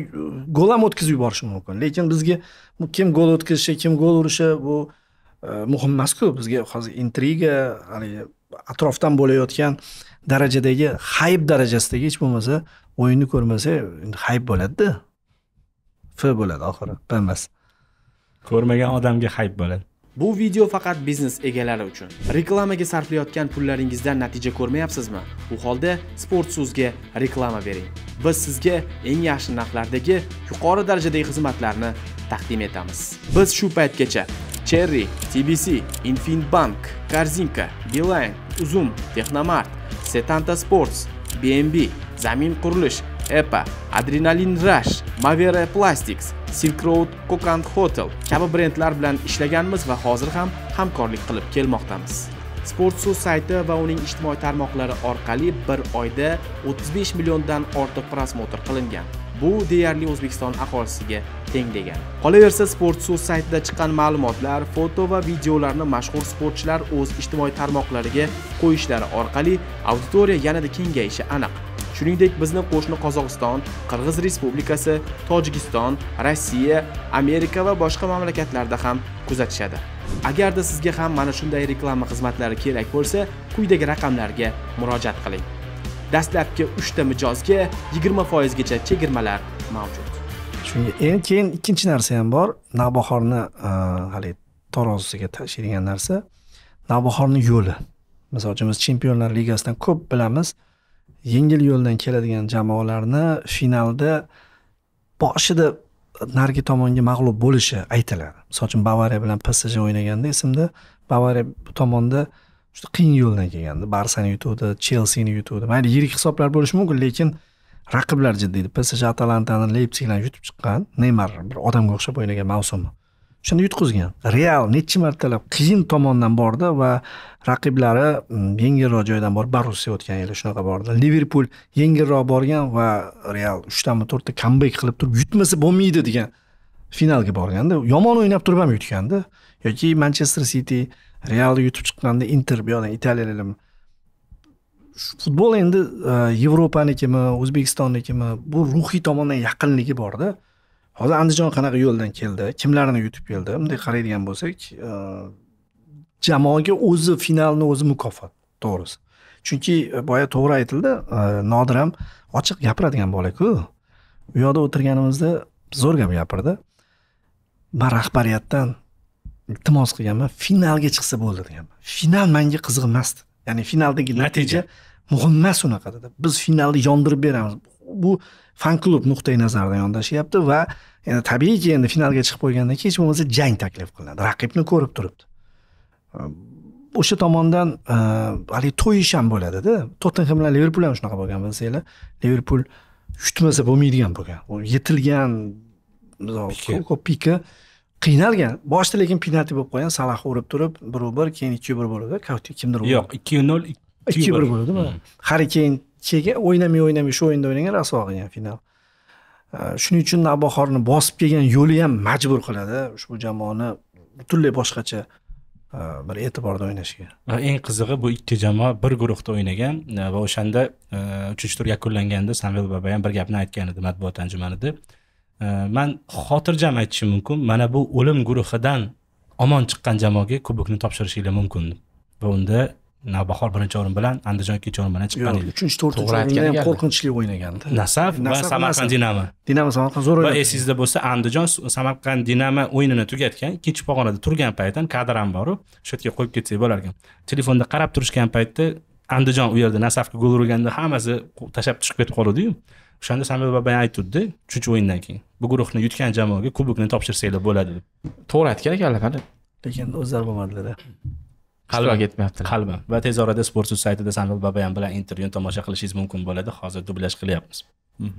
[SPEAKER 3] gol ham o'tkazib yuborishi mumkin lekin bizga kim gol o'tkazishi kim gol urishi bu Э, muhim emasku bizga hozir intriga haligi atrofdan bo'layotgan darajadagi hayb darajasidagi hech bo'lmasa o'yinni ko'rmasa hayb bo'ladida f bo'ladi oxiri b emas ko'rmagan odamga hayb bo'ladi Bu video faqat
[SPEAKER 1] biznes egalari uchun. Reklamaga sarflayotgan pullaringizdan natija ko'rmayapsizmi? U holda SportSuzga reklama bering. Biz sizga eng yaxshi narxlardagi yuqori darajadagi xizmatlarni taqdim etamiz. Biz shu paytgacha Cherry, TBC, Infinbank, Korzinka, Beeline, Uzum, Technomart, Setanta Sports, BNB, Zamin Qurilish, EPA, Adrenalin Rush, Mavera Plastics, Silk Road Kokand Hotel kabi brendlar bilan ishlaganmiz va hozir ham hamkorlik qilib kelmoqdamiz. Sportsu sayti va uning ijtimoiy tarmoqlari orqali bir oyda 35 milliondan ortiq prosmotr qilingan. bu deyarli O'zbekiston aholisiga teng degan. Qolaversa Sport suv saytida chiqqan ma'lumotlar, foto va videolarni mashhur sportchilar o'z ijtimoiy tarmoqlariga qo'yishlari orqali auditoriya yanada kengayishi aniq. Shuningdek, bizni qo'shni Qozog'iston, Qirg'iz Respublikasi, Tojikiston, Rossiya, Amerika va boshqa mamlakatlarda ham kuzatishadi. Agarda sizga ham mana shunday reklama xizmatlari kerak bo'lsa, quyidagi raqamlarga murojaat qiling. dastlabki 3 ta mijozga 20% gacha chegirmalar mavjud.
[SPEAKER 3] Shunga endi keyin ikkinchi narsa ham bor. Navbahorni e, haligi tarozisiga tashiydigan narsa Navbahorni yo'li. Misol uchun biz Chempionlar ligasidan ko'p bilamiz. Yengil yo'ldan keladigan jamoalarni finalda boshida narigi tomonga mag'lub bo'lishi aytiladi misol uchun bavariya bilan psj o'ynaganda esimda bavariya bu tomonda juda qiyin yo'ldan kelgandi barsani yutuvdi chelsini yutuvdi mayli yirik hisoblar bo'lishi mumkin lekin raqiblar jiddiy edi psj atalantani leypsiglarni yutib chiqqan neymar bir odamga o'xshab o'ynagan mavsumni o'shanda yutqizgan real necha martalab qiyin tomondan bordi va raqiblari mm, yengilroq joydan borib barussiya o'tgan yili shunaqa bordi liverpul yengilroq borgan va real uchtami to'rtta kambek qilib turib yutmasa bo'lmaydi degan finalga borganda yomon o'ynab turib ham yutgandi yoki manchester siti real yutib chiqqanda inter bu yoqdan italiyaliklarmi futbol endi e, yevropanikimi o'zbekistonnikimi bu ruhiy tomondan yaqinligi borda hozir andijon qanaqa yo'ldan keldi kimlarni yutib keldi bunday qaraydigan bo'lsak e, jamoaga o'zi finalni o'zi mukofot to'g'risi chunki e, boya to'g'ri aytildi nodir ham ochiq gapiradigan bolaku u yoqda o'tirganimizda zo'r gap gapirdi man rahbariyatdan iltimos qilganman finalga chiqsa bo'ldi deganman final menga qiziq emasdi ya'ni finaldagi natija muhim emas unaqada biz finalni yondirib beramiz bu fan klub nuqtai nazaridan yondashyapti va endi tabiiyki endi finalga chiqib qo'ygandan keyin hech bo'lmasa jang taklif qilinadi raqibni ko'rib turibdi ehm, o'sha tomondan ehm, haligi to'yish ham bo'ladida tottenhem bilan liverpul ham shunaqa bo'lgan bilsanglar liverpul yutmasa bo'lmaydigan bo'lgan u yetilgan pika qiynalgan boshida lekin penalti bo'lib qolgan salah urib turib bir bir keyin hmm. ikki bir bo'ladi kimdir yo'q ikki nol ikki bir bo'ladimi hari keyin keyin o'ynamay o'ynamay shu o'yinda o'ynagan raso qilgan final shuning uchun navbahorni bosib kelgan yo'li ham majbur qiladi ushbu jamoani butunlay boshqacha bir e'tiborda o'ynashga
[SPEAKER 2] eng qizig'i bu ikki jamoa bir guruhda o'ynagan va o'shanda uchinchi tur yakunlanganda samvel baba ham bir gapni aytgan edi matbuot anjumanida man xotirjam aytishim mumkin mana bu o'lim guruhidan omon chiqqan jamoaga kubokni topshirishinglar mumkin va unda navbahor birinchi o'rin bilan andijon ikkinchi o'rin bilan chiqqan edi uchinchi to'rtinchi o'rinda ham
[SPEAKER 3] qo'rqinchli o'ynagandi nasaf va samarqand dinamo dinamo samarqand zo'r va esingizda
[SPEAKER 2] bo'lsa andijon samarqand dinamo o'yinini tugatgan ikkinchi pog'onada turgan paytdan kadr ham boru o'sha yerga qo'yib ketsak bo'lar ekan telefonda qarab turishgan paytda andijon u yerda nasafga gol urganda hammasi tashlab tushib ketib qoluvdiyu o'shanda samir babayan aytuvdi uchinchi o'yindan keyin bu guruhni yutgan jamoaga kubokni topshirsanglar bo'ladi deb to'g'ri aytgan ekanlar
[SPEAKER 3] lekin o'zlari bo'lmadilar qalbi ketmayapti qalbi
[SPEAKER 2] va tez orada sport saytida samir babayan bilan intervyuni tomosha qilishingiz mumkin bo'ladi hozir dublyaj qilyapmiz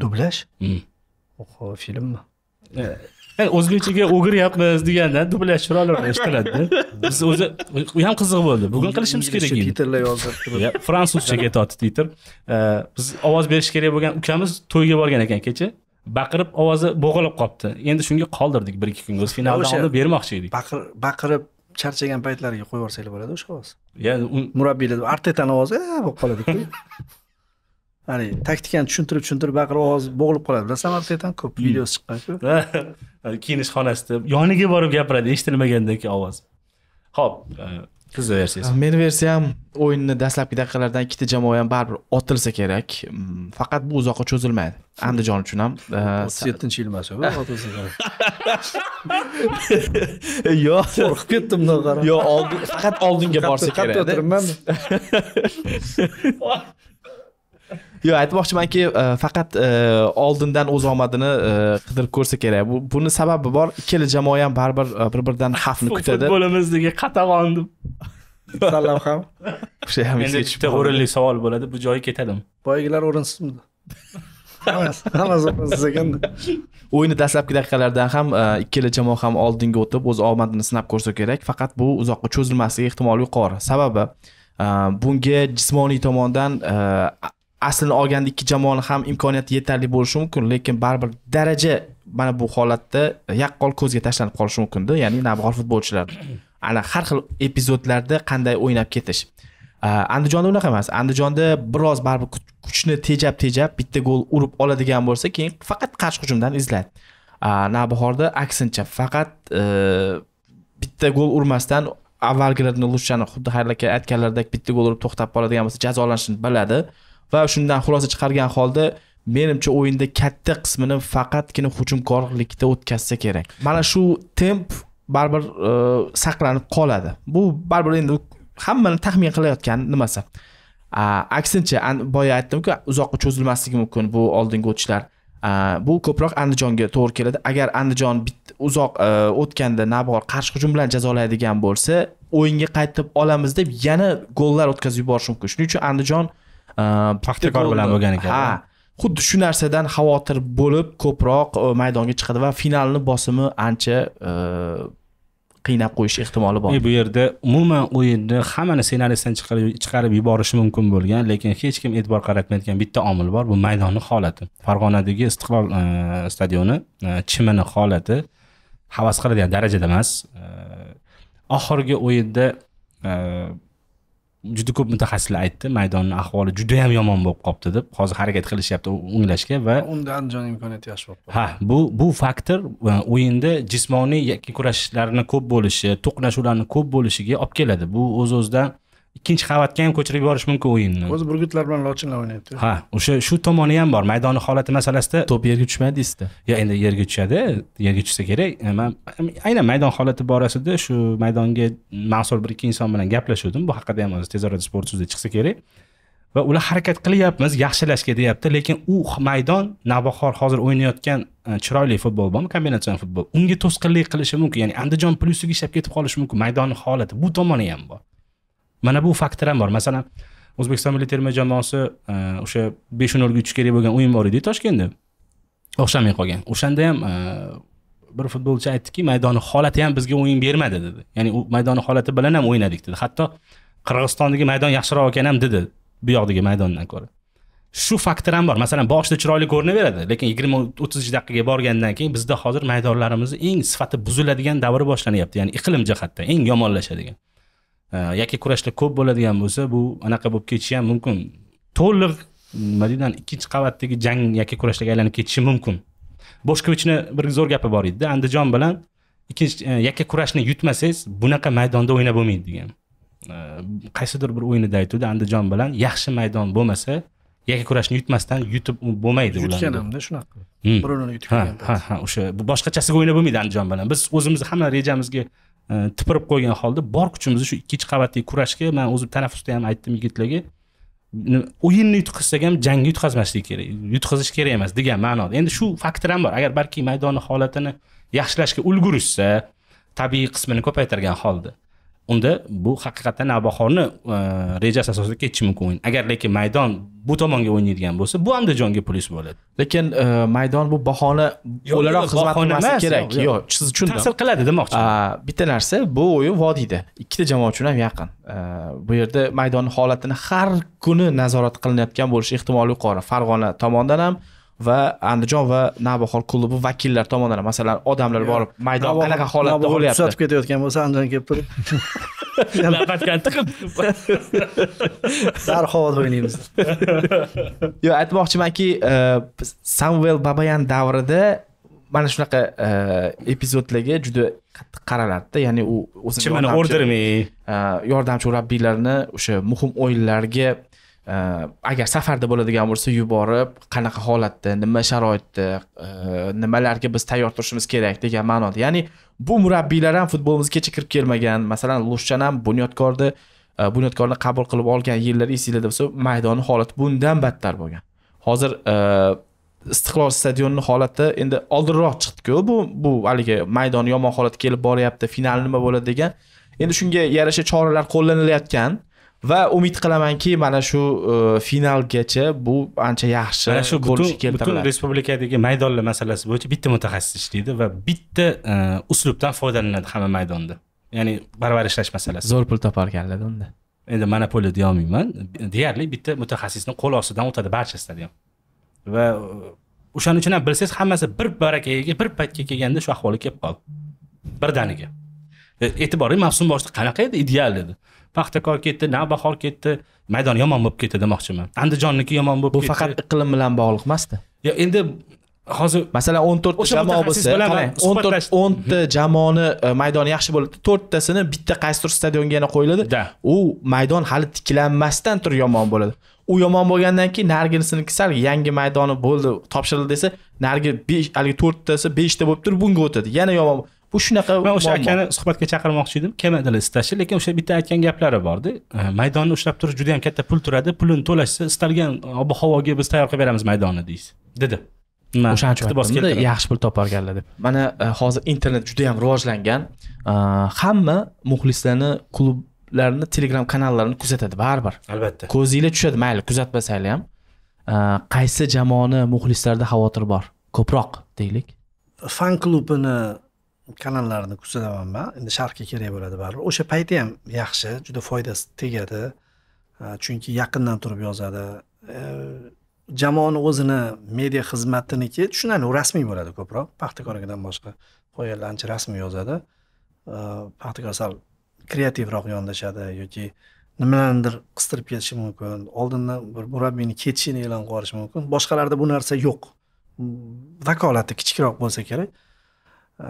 [SPEAKER 2] dublyaj mm. filmmi o'zbekchaga o'giryapmiz deganda dublyaj chiroyliroq eshitiladida biz o'zi u ham qiziq bo'ldi bugun qilishimiz kerak edi titrlar yozib fransuzchaga ketyapti titr biz ovoz berish kerak bo'lgan ukamiz to'yga borgan ekan kecha baqirib ovozi bo'g'ilib qolibdi endi shunga qoldirdik bir ikki kunga o'zi finaldan oldin bermoqchi edik
[SPEAKER 3] baqirib charchagan paytlariga qo'yib yuborsanglar bo'ladi o'sha ovoz ya'ni murabbiylar artetani ovozi bo'lib qoladiku ani taktikani tushuntirib tushuntirib baqirib ovozi bo'g'ilib qoladi bilasan artetadan ko'p hmm. videosi chiqqanku
[SPEAKER 2] kiyinish xonasida yoniga borib gapiradi eshitilmagandan keyin ovoz ho'p e,
[SPEAKER 1] sizni versiyangiz meni versiyam o'yinni dastlabki daqiqalaridan ikkita jamoa ham baribir otilsa kerak mm, faqat bu uzoqqa cho'zilmaydi andijon uchun ham e, o'ttiz
[SPEAKER 3] yettinchi yil emas yo'q qo'rqib ketdim bundan qarab yo'q faqat oldinga borsa kerak
[SPEAKER 1] yo'q aytmoqchimanki e, faqat e, oldindan o'z omadini e, qidirib ko'rsa kerak buni sababi bor ikkala jamoa ham baribir bir biridan xavfni kutadi
[SPEAKER 2] futbolimizdagi qatag'on deb
[SPEAKER 3] sallam ham
[SPEAKER 1] o'sha ham endi bitta
[SPEAKER 2] o'rinli savol bo'ladi bu joyi ketadimi
[SPEAKER 3] boyagilar o'rinsizmi hammasi o'rinsiz ekanda
[SPEAKER 1] o'yinni dastlabki daqiqalardan ham ikkala jamoa ham oldinga o'tib o'z omadini sinab ko'rsa kerak faqat bu uzoqqa cho'zilmasligi ehtimoli yuqori sababi bunga jismoniy tomondan aslini olganda ikki jamoani ham imkoniyati yetarli bo'lishi mumkin lekin baribir daraja mana bu holatda yaqqol ko'zga tashlanib qolishi mumkinda ya'ni navbahor futbolchilar ana har xil epizodlarda qanday o'ynab ketish andijonda unaqa emas andijonda biroz baribir kuchni tejab tejab bitta gol urib oladigan bo'lsa keyin faqat qarshi hujumdan izlaydi navbahorda aksincha faqat e, bitta gol urmasdan avvalgilardan lushani xuddi xayrl aka aytganlaridek bitta gol urib to'xtab qoladigan bo'lsa jazolanishni biladi va shundan xulosa chiqargan holda menimcha o'yinda katta qismini faqatgina hujumkorlikda o'tkazsa kerak mana shu temp baribir e, saqlanib qoladi bu baribir endi hammani taxmin qilayotgan nimasi aksincha boya aytdimku uzoqqa cho'zilmasligi mumkin bu oldingi o'tishlar bu ko'proq andijonga to'g'ri keladi agar andijon uzoq e, o'tganda navbahor qarshi hujum bilan jazolaydigan bo'lsa o'yinga qaytib olamiz deb yana gollar o'tkazib yuborishi mumkin shuning uchun andijon Э, paxtakor bilan bo'lgan ekan ha xuddi shu narsadan xavotir bo'lib ko'proq e, maydonga chiqadi va finalni bosimi ancha e, qiynab qo'yish ehtimoli bor e,
[SPEAKER 2] bu yerda umuman o'yinni hammani ssenariysidan chiqarib yuborishi mumkin bo'lgan lekin hech kim e'tibor qaratmayotgan bitta omil bor bu maydonni holati farg'onadagi istiqlol stadioni chimini holati havas qiladigan darajada emas oxirgi o'yinda juda ko'p mutaxassislar aytdi maydonni ahvoli juda yam yomon bo'lib qolibdi deb hozir harakat qilishyapti o'nglashga va
[SPEAKER 3] unda andijon imkoniyati yaxshi bo'lib
[SPEAKER 2] qoldi ha bu bu faktor e, o'yinda jismoniy yakkakurashlarni ko'p bo'lishi to'qnashuvlarni ko'p bo'lishiga olib keladi bu o'z o'zidan ikkinchi qavatga ham ko'chirib yuborish mumkin o'yinni
[SPEAKER 3] o'zi burgutlar bilan lochinlar o'ynayapti ha
[SPEAKER 2] o'sha shu tomoni ham bor maydonni holati masalasida to'p yerga tushmaydi deysizda yo endi yerga tushadi yerga tushsa kerak man aynan maydon holati borasida shu maydonga mas'ul bir ikki inson bilan gaplashuvdim bu haqida ham hozir tez orada sport so'zda chiqsa kerak va ular harakat qilyapmiz yaxshilashga deyapti lekin u maydon navbahor hozir o'ynayotgan e, chiroyli futbol bormi kombinatsion futbol unga to'sqinlik qilishi mumkin ya'ni andijon plyusiga ishlab ketib qolishi mumkin maydonni holati bu tomoni ham bor mana bu faktor ham bor masalan o'zbekiston milliy terma jamoasi e, o'sha besh nolga yutish kerak bo'lgan o'yin bor edi toshkentda o'xshamay qolgan o'shanda ham e, bir futbolchi aytdiki maydoni holati ham bizga o'yin bermadi dedi ya'ni u maydoni holati bilan ham o'ynadik dedi hatto qirg'izistondagi maydon yaxshiroq ekan ham dedi bu yoqdagi maydondan ko'ra shu faktor ham bor masalan boshida chiroyli ko'rinaveradi lekin yigirma o'ttizinchi daqiqaga borgandan keyin bizda hozir maydonlarimizni eng sifati buziladigan davri boshlanyapti ya'ni iqlim jihatdan eng yomonlashadigan yoki kurashlar ko'p bo'ladigan bo'lsa bu anaqa bo'lib ketishi ham mumkin to'liq madinani ikkinchi qavatdagi jang yoki kurashlarga aylanib ketishi mumkin boshkovichni bir zo'r gapi bor edida andijon bilan ikkinchi kurashni yutmasangiz bunaqa maydonda o'ynab bo'lmaydi degan qaysidir bir o'yinida aytuvdi andijon bilan yaxshi maydon bo'lmasa kurashni yutmasdan yutib bo'lmaydi ular yutgan hamda shunaqa
[SPEAKER 3] birovni yutgan
[SPEAKER 2] ha ha o'sha boshqachasiga o'ynab bo'lmaydi andijon bilan biz o'zimizni hamma rejamizga tipirib qo'ygan holda bor kuchimizni shu ikkinchi qavatdagi kurashga man o'zim tanaffusda ham aytdim yigitlarga o'yinni yutqazsak ham jangni yutqazmaslik kerak yutqazish kerak emas degan ma'noda endi shu faktor ham bor agar balki maydonni holatini yaxshilashga ulgurishsa tabiiy qismini ko'paytirgan holda unda bu haqiqatdan navbahorni e, rejasi asosida ketishi mumkin o'yin agar lekin maydon bu tomonga
[SPEAKER 1] o'ynaydigan bo'lsa bu andijonga plyus bo'ladi lekin e, maydon bu bahona o'laroq xizmat qilmasligi kerak yo'q siz tushundim ta'sir qiladi demoqchi bitta narsa bu o'yin vodiyda ikkita jamoa uchun ham yaqin bu yerda maydonni holatini har kuni nazorat qilinayotgan bo'lishi ehtimoli yuqori farg'ona tomondan ham va andijon va navbahor klubi vakillar tomonidan masalan
[SPEAKER 3] odamlar borib maydon qanaqa holatda bo'lyapti tuzatib ketayotgan bo'lsa andijon kelib turib darhol o'ynaymiz
[SPEAKER 1] yo'q aytmoqchimanki e, samvel babayan davrida mana shunaqa e, epizodlarga juda qattiq qaralardida ya'ni u o'zini chimini o'rdirmay e, yordamchi murabbiylarni o'sha muhim o'yinlarga Э, agar safarda bo'ladigan bo'lsa yuborib qanaqa holatda nima sharoitda e, nimalarga biz tayyor turishimiz kerak degan ma'noda ya'ni bu murabbiylar ham futbolimizgacha kirib kelmagan masalan lushchan ham bunyodkorni e, bunyodkorni qabul qilib olgan yillar esinglarda bo'lsa maydonni holati bundan battar bo'lgan hozir e, istiqlol stadionini holati endi oldinroq chiqdiku bu bu haligi maydon yomon holatga kelib boryapti final nima bo'ladi degan endi shunga yarasha choralar qo'llanilayotgan va umid qilamanki mana shu e, finalgacha bu ancha yaxshi mana shu butun
[SPEAKER 2] respublikadagi maydonlar masalasi bo'yicha bitta mutaxassis ishlaydi va bitta e, uslubdan foydalanadi hamma maydonda ya'ni baravar ishlash masalasi zo'r
[SPEAKER 1] pul toparkanlarda
[SPEAKER 2] unda endi monopoliya deyolmayman deyarli bitta mutaxassisni qo'l ostidan o'tadi barcha stadion va e, o'shaning uchun ham bilsangiz hammasi bir barakaga bir paytga kelganda shu ahvolga kelib qoldi birdaniga e'tiboring mavsum boshida qanaqa edi ideal edi paxtakor ketdi navbahor ketdi maydon yomon bo'lib ketdi demoqchiman andijonniki yomon bo'lib ketdi bu faqat
[SPEAKER 1] iqlim bilan bog'liq emasda yo endi hozir masalan o'n to'rtta jamoa bo'lsa o'n to'rt o'nta mhm. jamoani e, maydoni yaxshi bo'ladi to'rttasini bitta qaysidir stadionga yana qo'yiladi u maydon hali tiklanmasdan turib yomon bo'ladi u yomon bo'lgandan keyin nariginisini sal yangi maydoni bo'ldi topshirildi desa narigi besh haligi to'rttasi beshta bo'lib turib bunga o'tadi yana yomon bu shunaqa man o'sha akani
[SPEAKER 2] suhbatga chaqirmoqchi edim kelmadilar istashi lekin o'sha bitta aytgan gaplari borda e, maydonni ushlab turish juda yam katta pul turadi pulini to'lashsa istalgan ob havoga
[SPEAKER 1] biz tayyor qilib beramiz maydonni deysiz dedi man o'shaning uchun yaxshi pul toparganlar deb mana e, hozir internet juda yam rivojlangan e, hamma muxlislarni klublarni telegram kanallarini kuzatadi baribir albatta ko'zinglar tushadi mayli kuzatmasanglar ham qaysi jamoani muxlislarda xavotir bor ko'proq deylik
[SPEAKER 3] fan klubini kanallarni kuzataman man endi sharqga kerak bo'ladi baribir o'sha payti ham yaxshi juda foydasi tegadi chunki yaqindan turib yozadi e, jamoani o'zini media xizmatiniki tushunarli u rasmiy bo'ladi ko'proq paxtakornikidan boshqa qo'yganlar ancha rasmiy yozadi e, paxtakor sal kreativroq yondashadi yoki nimalarnidir qistirib ketishi mumkin oldindan bir murabbiyni ketishini e'lon qilib yuborishi mumkin boshqalarda bu narsa yo'q vakolati kichikroq bo'lsa kerak e,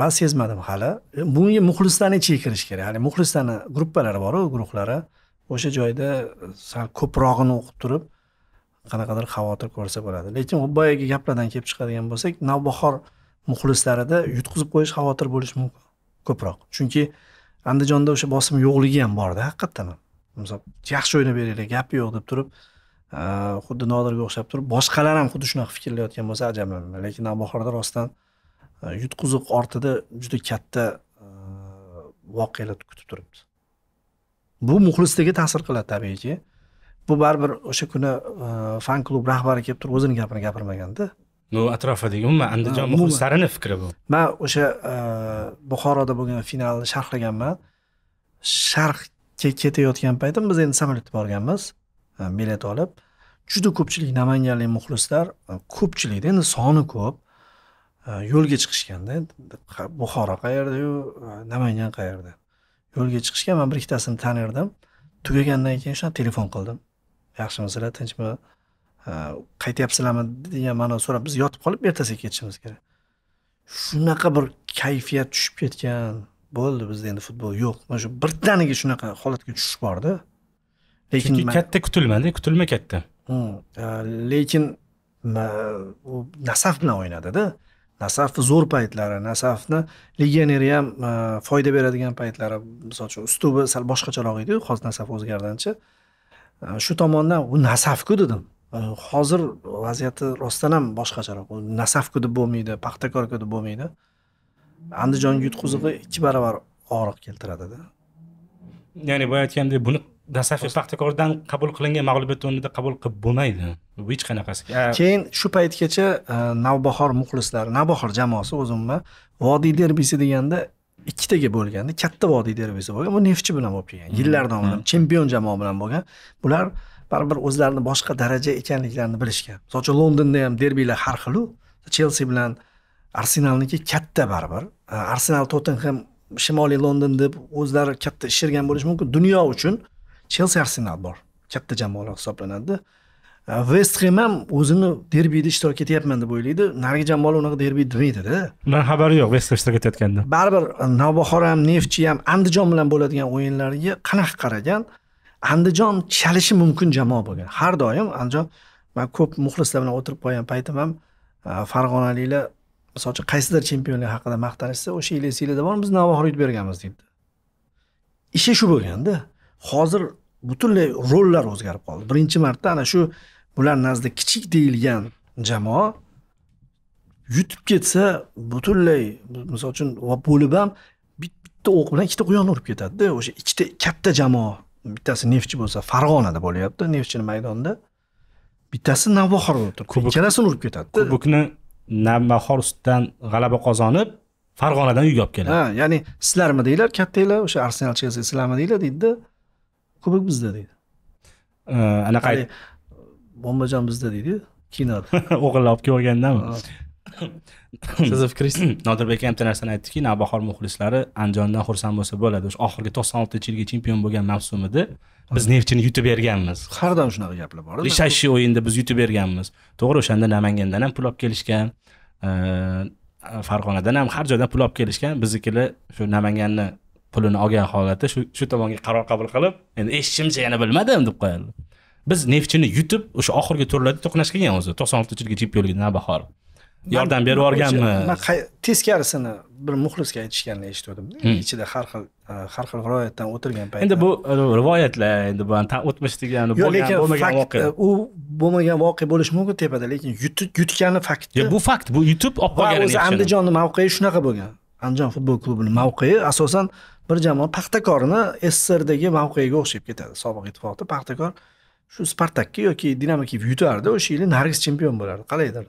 [SPEAKER 3] man sezmadim hali e, bunga muxlislarni ichiga kirish kerak ya'ni muxlislarni gruppalari boru guruhlari o'sha joyda e, sal ko'prog'ini o'qib turib qanaqadir xavotir ko'rsa bo'ladi lekin boyagi gaplardan kelib chiqadigan bo'lsak navbahor muxlislarida yutqizib qo'yish xavotir bo'lishi mumkin ko'proq chunki andijonda o'sha bosim yo'qligi ham borda haqiqatdan ham misol yaxshi o'ynab beringlar gapi yo'q deb turib e, xuddi nodirga o'xshab turib boshqalar ham xuddi shunaqa fikrlayotgan bo'lsa ajablanma lekin navbahorda rostdan yutqiziq э, ortida juda katta э, voqealar kutib turibdi bu muxlislarga ta'sir qiladi tabiiyki bu baribir o'sha kuni e, fan klub rahbari kelib turib o'zini gapini gapirmaganda
[SPEAKER 2] bu atrofidagi umuman andijon muxlislarini fikri bu
[SPEAKER 3] man o'sha e, buxoroda bo'lgan finalni sharhlaganman sharhga ketayotgan paytim biz endi samolyotda borganmiz e, bilet olib juda ko'pchilik namanganlik muxlislar ko'pchilikda endi soni ko'p yo'lga chiqishganda buxoro qayerdayu namangan qayerda yo'lga chiqishgan man bir ikkitasini tanirdim tugagandan keyin shunaqa telefon qildim yaxshimisizlar tinchmi qaytyapsizlarmi degan ma'noda so'rab biz yotib qolib ertasiga ketishimiz kerak shunaqa bir kayfiyat tushib ketgan bo'ldi bizda endi futbol yo'q mana shu birdaniga shunaqa holatga tushish bordi lekin chunki katta
[SPEAKER 2] kutilmadi kutilma katta
[SPEAKER 3] hmm, lekin u nasaf bilan o'ynadida nasaf zo'r paytlari nasafni legioneri ham e, foyda beradigan paytlari misol uchun uslubi sal boshqacharoq ediyu hozir nasaf o'zgargancha e, shu tomondan u nasafku dedim e, hozir vaziyati rostdan ham boshqacharoq u nasafku deb bo'lmaydi paxtakorku deb bo'lmaydi andijonga yutqizig'i ikki baravar og'riq keltiradida
[SPEAKER 2] ya'ni boya aytgandek buni dasaffiy paxtakordan qabul qilingan mag'lubiyat o'rnida qabul qilib bo'lmaydi bu hech qanaqasi
[SPEAKER 3] keyin shu paytgacha э, navbahor muxlislari navbahor jamoasi o'zimni vodiy derbisi deganda ikkitaga bo'lganda katta vodiy derbisi bo'lgan bu neftchi bilan bo'lib kelgan hmm. yillar davomida hmm. chempion jamoa bilan bo'lgan bular baribir o'zlarini boshqa daraja ekanliklarini bilishgan misol uchun londonda ham derbiylar har xilu chelsi bilan arsenalniki katta baribir arsenal tottenhem shimoliy london deb o'zlari katta ishirgan bo'lishi mumkin dunyo uchun chelsi arsenal bor katta jamoalar hisoblanadida vest e, ham ham o'zini derbida ishtirok etyapman deb o'ylaydi narigi jamoalar unaqa derbi demaydida
[SPEAKER 2] undan xabari yo'q vest ishtirok etayotganda
[SPEAKER 3] baribir e, navbahor ham neftchi ham andijon bilan bo'ladigan o'yinlarga qanaqa qaragan andijon chalishi mumkin jamoa bo'lgan har doim andijon man ko'p muxlislar bilan o'tirib qolgan paytim ham e, farg'onaliklar misol uchun qaysidir chempionlik haqida maqtanishsa o'sha yili esinglarda bormi biz navbahor yutib berganmiz deydi ishi shu bo'lganda hozir butunlay rollar o'zgarib qoldi birinchi marta ana shu bular nazdida kichik deyilgan jamoa yutib ketsa butunlay misol uchun bo'lib ham bitta o'q bilan ikkita quyon urib ketadida o'sha ikkita katta jamoa bittasi neftchi bo'lsa farg'onada bo'lyapti neftchini maydonida bittasi navbahor bo'lib turibdi ikkalasini urib ketadi kubokni navbahor ustidan g'alaba qozonib farg'onadan uyga olib keladi ha ya'ni sizlarmi deylar kattanglar o'sha arsenal chelsi sizlarmi deylar deydida ko'pik bizda deydi anaqa bombajon bizda deydi kinoda o'g'illar olib olgandami sizni
[SPEAKER 2] fikringiz nodirbek aka bitta narsani aytdiki navbahor muxlislari andijondan xursand bo'lsa bo'ladi o'sha oxirgi to'qson oltinchi yilgi chempion bo'lgan mavsumida biz neftchini yutib berganmiz har doim shunaqa gaplar bor решающий o'yinda biz yutib berganmiz to'g'ri o'shanda namangandan ham pul olib kelishgan farg'onadan ham har joydan pul olib kelishgan biznikilar shu namanganni pulini olgan holatda shu shu tomonga qaror qabul qilib endi eshitishimcha yana bilmadim deb qo'yadi biz neftchini yutib o'sha oxirgi turlarda to'qnash kelgan o'zi to'qson oltinchilik chempionligida navbahor yordam berib yuborganmi man
[SPEAKER 3] teskarisini bir muxlisga aytishganini eshitgandim hmm. ichida har xil e, har xil viloyatdan o'tirgan payt endi
[SPEAKER 2] bu e, rivoyatlar endi bu o'tmish degani bo'lgan bo'lmagan voqea e,
[SPEAKER 3] u bo'lmagan voqea bo'lishi mumkin tepada lekin yutgani fakt bu fakt bu yutib olib qolgan o'zi andijonni mavqei shunaqa bo'lgan andijon futbol klubini mavqei asosan bir jamoa paxtakorni sssrdagi mavqeiga o'xshab ketadi sobiq ittifoqda paxtakor shu spartakka yoki dinamo yutardi o'sha yili nargis chempion bo'lardi qalaydir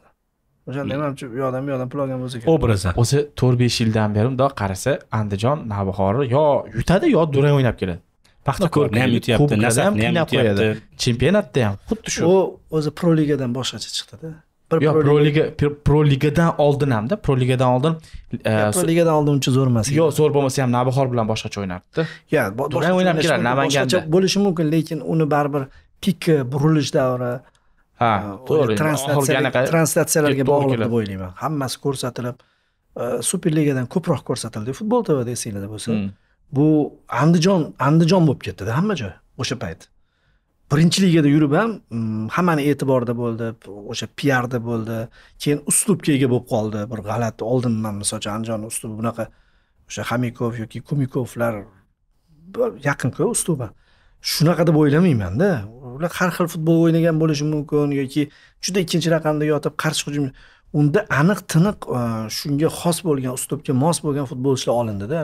[SPEAKER 3] o'shanda manimcha u yoqdan bu yoqdan pul olgan bo'lsa kerak obrazi
[SPEAKER 1] o'zi to'rt besh yildan beri mundoq qarasa andijon navbahori yo yutadi yo durang o'ynab keladi paxtakorni ham yutyapti nasabni ham yutyapti chempionatda ham xuddi shu u
[SPEAKER 3] o'zi pro ligadan boshqacha chiqdida
[SPEAKER 1] bir yo pro liga pro ligadan oldin hamda pro ligadan oldin e, pro ligadan oldin uncha zo'r emas yo'q zo'r bo'lmasa ham navbahor bilan boshqacha o'ynardida yo o'ynab keladi namanganda
[SPEAKER 3] bo'lishi mumkin lekin uni baribir pik burilish davri ha e, to'g'ri translyatsiyalarga bog'liq deb o'ylayman hammasi ko'rsatilib e, super ligadan ko'proq ko'rsatildi futbol tvda esinglarda bo'lsa hmm. bu andijon andijon bo'lib ketdida hamma joy o'sha payt birinchi ligada yurib ham mm, hammani e'tiborida bo'ldi o'sha piarda bo'ldi keyin uslubga ega bo'lib qoldi bir g'alati man misol uchun andijonni uslubi bunaqa o'sha hamikov yoki kumikovlar yaqinku uslubi shunaqa deb o'ylamaymanda ular har xil futbol o'ynagan bo'lishi mumkin yoki juda ikkinchi raqamda yotib qarshi hujum unda aniq tiniq uh, shunga xos bo'lgan uslubga mos bo'lgan futbolchilar olindida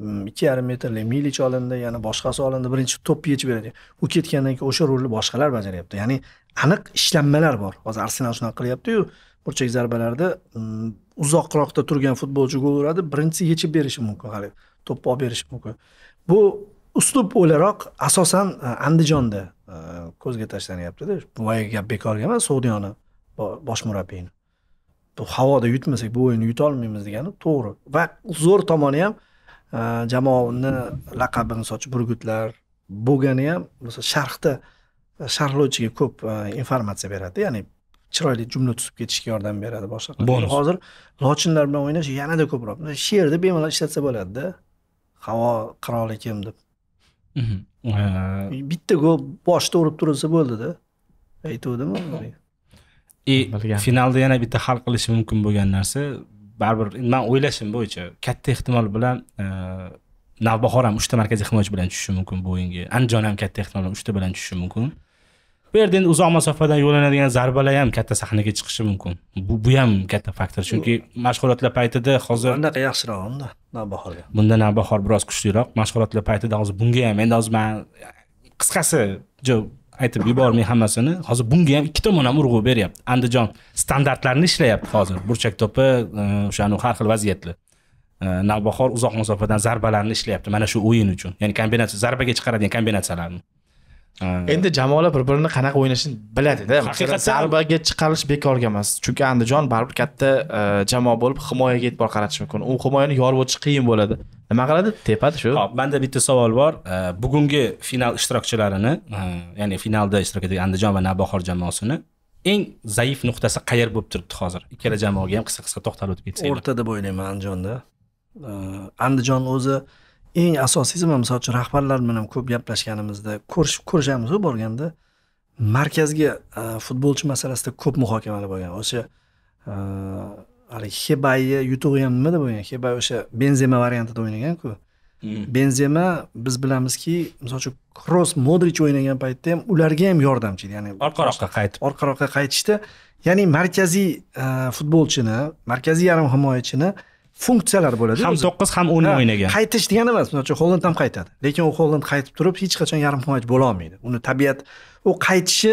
[SPEAKER 3] ikki yarim metrlik milich olindi yana boshqasi olindi birinchi to'pni yechib beradi u ketgandan keyin o'sha rolni boshqalar bajaryapti ya'ni aniq ishlanmalar bor hozir arsenal shunaqa qilyaptiyu burchak zarbalarida uzoqroqda turgan futbolchi gol uradi birinchisi yechib berishi mumkin hali to'pni olib berishi mumkin bu uslub o'laroq asosan e, andijonda e, ko'zga tashlanyaptida boyagi gap bekorga emas sodiyoni bosh murabbiyni havoda yutmasak bu o'yinni yuta olmaymiz degani to'g'ri va zo'r tomoni ham Э, jamoani laqabini sochib burgutlar bo'lgani ham sharhda sharhlovchiga ko'p e, informatsiya beradi ya'ni chiroyli jumla tuzib ketishga yordam beradi boshqa bonus hozir lochinlar bilan o'ynash yanada ko'proq she'rni bemalol ishlatsa bo'ladida havo kim deb mhm. bitta gol boshda urib turilsa bo'ldida aytuvdimi
[SPEAKER 2] e, и finalda yana bitta hal qilishi mumkin bo'lgan narsa baribir man o'ylashim bo'yicha katta ehtimol bilan e, navbahor ham uchta markaziy himoyachi bilan tushishi mumkin bu o'yinga andijon ham katta ehtimol bilan uchta bilan tushishi mumkin bu yerda endi uzoq masofadan yo'llanadigan zarbalar ham katta sahnaga chiqishi mumkin bu bu ham katta faktor chunki mashg'ulotlar
[SPEAKER 3] paytida hozir anaqa yaxshiroq unda navbahorga
[SPEAKER 2] bunda navbahor biroz kuchliroq mashg'ulotlar paytida hozir bunga ham endi hozir man qisqasi aytib yubormay hammasini hozir bunga ham ikki tomon ham urg'u beryapti andijon standartlarni ishlayapti hozir burchak to'pi e, o'shani har xil vaziyatlar e, navbahor uzoq masofadan zarbalarni ishlayapti mana shu o'yin uchun ya'ni kombinatsiya zarbaga chiqaradigan kombinatsiyalarni
[SPEAKER 1] endi jamoalar bir birini qanaqa o'ynashini biladida haqiqatan zarbaga chiqarish bekorga emas chunki andijon baribir katta e, jamoa bo'lib himoyaga e'tibor qaratishi mumkin u himoyani yorib o'tish qiyin bo'ladi nima qiladi tepadi shu hop manda bitta savol bor e,
[SPEAKER 2] bugungi final ishtirokchilarini e, ya'ni finalda ishtirok etgan andijon va navbahor jamoasini
[SPEAKER 3] eng zaif nuqtasi qayer bo'lib turibdi hozir ikkala jamoaga ham qisqa qisqa to'xtalib o'tib ketsak o'rtada deb o'ylayman andijonda andijon o'zi uh, eng asosiysi man misol uchun rahbarlar bilan ko'p gaplashganimizda ko'rishib ko'rishamiz borganda markazga e, futbolchi masalasida ko'p muhokamalar bo'lgan o'sha e, haligi hebayni yutug'i ham nimada bo'lgan hebay o'sha benzema variantida o'ynaganku hmm. benzema biz bilamizki misol uchun kross modrich o'ynagan paytda ham ularga ham yordamchi edi ya'ni
[SPEAKER 2] orqaroqqa qaytib
[SPEAKER 3] orqaroqqa qaytishda ya'ni markaziy e, futbolchini markaziy yarim himoyachini funksiyalar bo'ladi ham to'qqiz ham o'n o'ynagan qaytish degani emas misol uchun holland ham qaytadi lekin u holland qaytib turib hech qachon yarim himoyachi bo'la olmaydi uni tabiat u qaytishi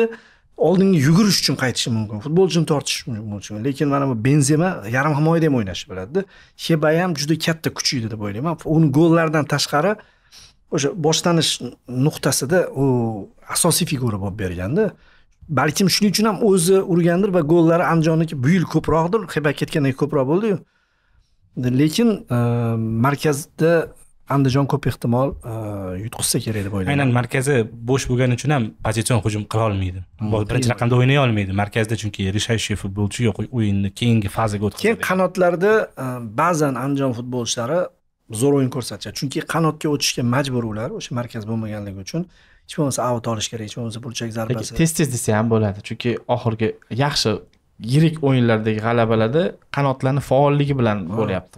[SPEAKER 3] oldinga yugurish uchun qaytishi mumkin futbolchini tortish mumkin lekin mana bu benzema yarim himoyada ham o'ynashni biladida heba ham juda katta kuch edi deb o'ylayman uni gollardan tashqari o'sha boshlanish nuqtasida u asosiy figura bo'lib berganda balkim shuning uchun ham o'zi urgandir va gollari andijonniki bu yil ko'proqdir heba ketgandan ko'proq bo'ldiyu lekin e, markazda andijon ko'p ehtimol e, yutqizsa kerak deb o'ylayman aynan
[SPEAKER 2] markazi bo'sh bo'lgani uchun ham pozitsion hujum qila olmaydi hmm, birinchi raqamda o'ynay olmaydi markazda chunki решающий futbolchi yo'q o'yinni keyingi fazaga
[SPEAKER 3] o'tkazadi keyin qanotlarda e, ba'zan andijon futbolchilari zo'r o'yin ko'rsatishadi chunki qanotga o'tishga majbur ular o'sha markaz bo'lmaganligi uchun hech bo'lmasa aut olish kerak hech bo'lmasa burchak zarbasi tez
[SPEAKER 1] tez desa ham bo'ladi chunki oxirgi yaxshi yirik o'yinlardagi g'alabalarda qanotlarni faolligi bilan bo'lyapti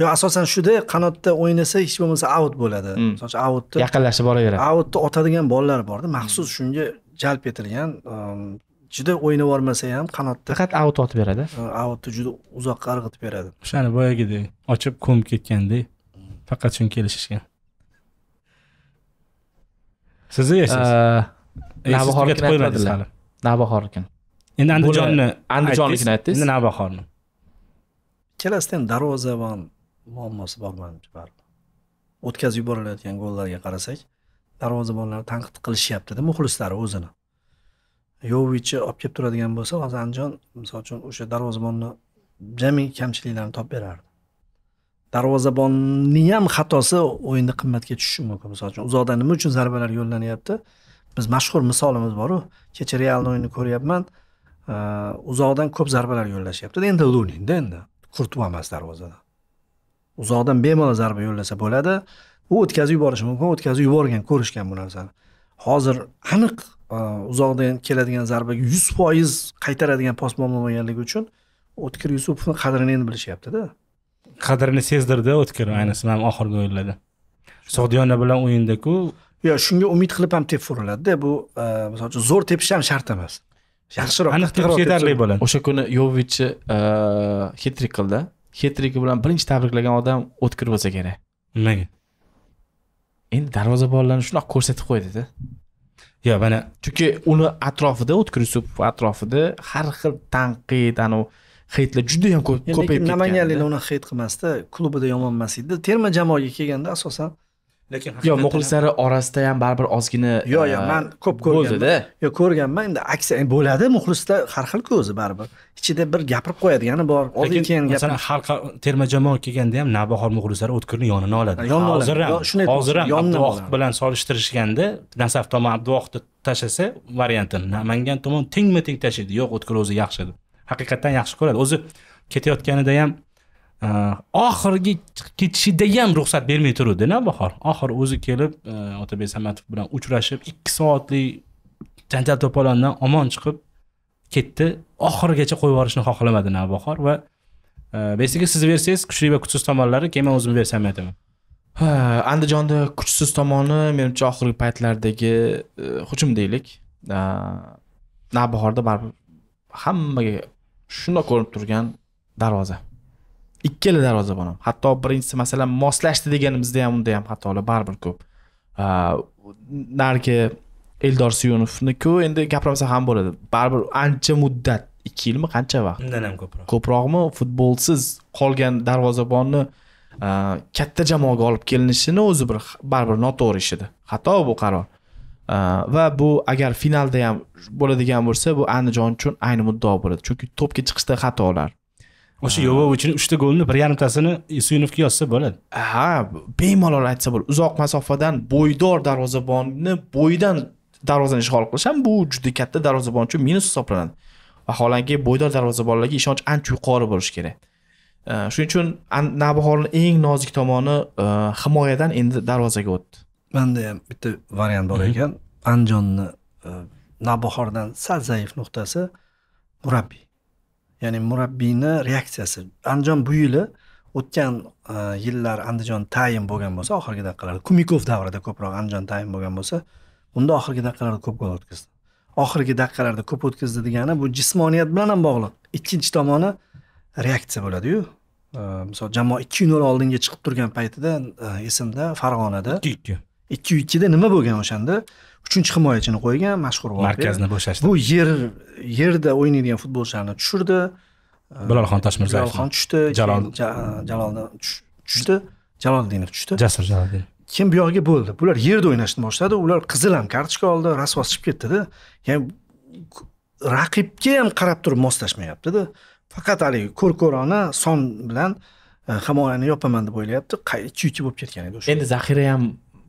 [SPEAKER 3] yo asosan shuda qanotda o'ynasa hech bo'lmasa aut bo'ladi misol hmm. uchun autni
[SPEAKER 1] yaqinlashib boraveradi
[SPEAKER 3] autni otadigan bolalar borda maxsus hmm. shunga jalb etilgan um, juda o'ynab yubormasa ham qanotda faqat aut otib beradi autni juda uzoqqa irg'itib beradi
[SPEAKER 1] o'shani
[SPEAKER 2] boyagidek ochib ko'mib ketgandek hmm. faqat shuni kelishishgan
[SPEAKER 3] sizni yashaysiz navbahor navbahor ekan endi andijonni andijonlikni aytdingiz endi navbahorni ikkalasida ham darvozabon muammosi bor manimcha baribir o'tkazib yuborilayotgan gollarga qarasak darvozabonlar tanqid qilishyaptida muxlislari o'zini yovichni olib kelib turadigan bo'lsa hozir andijon misol uchun o'sha darvozabonni jami kamchiliklarini topib berardi darvozabonni ham xatosi o'yinni qimmatga tushishi mumkin misol uchun uzoqdan nima uchun zarbalar yo'llanyapti biz mashhur misolimiz boru kecha realni o'yinni ko'ryapman uzoqdan ko'p zarbalar yo'llashyaptida endi luninda endi kurtib emas darvozadan uzoqdan bemalol zarba yo'llasa bo'ladi u o'tkazib yuborishi mumkin o'tkazib yuborgan ko'rishgan bu narsani hozir aniq e, uzoqdan keladigan zarbaga yuz foiz qaytaradigan posbon bo'lmaganligi uchun o'tkir yusupovni qadrini endi bilishyaptida
[SPEAKER 2] qadrini sezdirdi o'tkir hmm. ayniqsa mana oxirgi o'yinlarda sog'diyona bilan o'yindaku
[SPEAKER 3] yo'q shunga umid qilib ham tepib uriladida bu e, misol uchun zo'r tepish ham shart emas yaxshiroq aniq yetarli
[SPEAKER 1] bo'ladi o'sha kuni yovichni xitrik qildi xitriki bilan birinchi tabriklagan odam o'tkir bo'lsa kerak nimaga endi darvozabonlarni shunaqa ko'rsatib qo'ydida yo'q mana chunki uni atrofida o'tkir yusupov atrofida har xil tanqid anavi heytlar juda yam ko'payib ketgan namanganliklar
[SPEAKER 3] uni heyt qilmasdi klubida yomon emas edi terma jamoaga kelganda asosan lekin yo'q muxlislari
[SPEAKER 1] orasida ham baribir ozgina yo'q yo'q uh, man ko'p
[SPEAKER 3] ko'rganda yo'q ko'rganman endi aksiya e, bo'ladi muxlislar har xil ko'zi baribir ichida bir gapirib qo'yadigani bor lekin keyin masalan
[SPEAKER 1] har uh, terma
[SPEAKER 2] jamoa kelganda ham navbahor muxlislari o'tkirni yonini oladi hozir ham hozir ham abduvohid bilan solishtirishganda nasaf tomon abduvohidni tashlasa variantini namangan tomon tengma teng tashlaydi yo'q o'tkir o'zi yaxshi deb haqiqatdan yaxshi ko'radi o'zi ketayotganida ham Э, oxirgi ketishida ham ruxsat bermay turuvdida bahor oxiri o'zi kelib e, otabek samatov bilan uchrashib ikki soatlik janjal to'polondan omon chiqib ketdi oxirigacha qo'yib yuborishni xohlamadi navbahor va e, besiga siz bersangiz kuchli va kuchsiz tomonlari keyin man o'zim bersam aytaman
[SPEAKER 1] ha andijonda kuchsiz tomoni menimcha oxirgi paytlardagi e, hujum deylik navbahorda baribir hammaga shundoq ko'rinib turgan darvoza ikkala darvozabon ham hatto birinchisi masalan moslashdi deganimizda ham unda ham xatolar baribir ko'p narigi eldor suyunovniku endi gapirmasa ham bo'ladi baribir ancha muddat ikki yilmi qancha vaqt undan ham ko'proq ko'proqmi futbolsiz qolgan darvozabonni katta jamoaga olib kelinishini o'zi bir baribir noto'g'ri ish edi xato bu qaror va bu agar finalda ham bo'ladigan bo'lsa bu andijon uchun ayni muddao bo'ladi chunki to'pga chiqishda xatolar o'sha yovovichni uchta golni bir yarimtasini suyunovga yozsa bo'ladi ha bemalol aytsa bo'ladi uzoq masofadan bo'ydor darvozabonni bo'yidan darvozani ishg'ol qilish ham bu juda katta darvozabon uchun minus hisoblanadi vaholanki bo'ydor darvozabonlarga ishonch ancha yuqori bo'lishi kerak shuning uchun navbahorni eng nozik tomoni e, himoyadan endi darvozaga o'tdi
[SPEAKER 3] manda ham bitta variant bor mhm. ekan andijonni e, navbahordan sal zaif nuqtasi murabbiy ya'ni murabbiyni reaksiyasi andijon bu yili o'tgan e, yillar andijon tayin bo'lgan bo'lsa oxirgi daqiqalarda kumikov davrida ko'proq andijon tayin bo'lgan bo'lsa unda oxirgi daqiqalarda ko'p gol o'tkazdi oxirgi daqiqalarda ko'p o'tkazdi degani bu jismoniyat bilan ham bog'liq ikkinchi tomoni reaksiya bo'ladiyu e, misol jamoa ikki nol oldinga chiqib turgan paytida esimda farg'onada ikki ikki ikki ikkida nima bo'lgan o'shanda uchinchi himoyachini qo'ygan mashhur markazni bo'shashdi bu yer yerda o'ynaydigan futbolchilarni tushirdi bilolxon toshmirzayev bilolxon tushdi jalol jaloldan tushdi jaloliddinov tushdi jasur jaloliddinov keyin bu yog'iga bo'ldi bular yerda o'ynashni boshladi ular qizil ham kartochka oldi rasvos chiqib ketdida ya'ni raqibga ham qarab turib moslashmayaptida faqat haligi ko'r ko'rona son bilan e, himoyani yopaman deb o'ylayapti ikki ikki bo'lib ketgan edi o'sha endi zaxira ham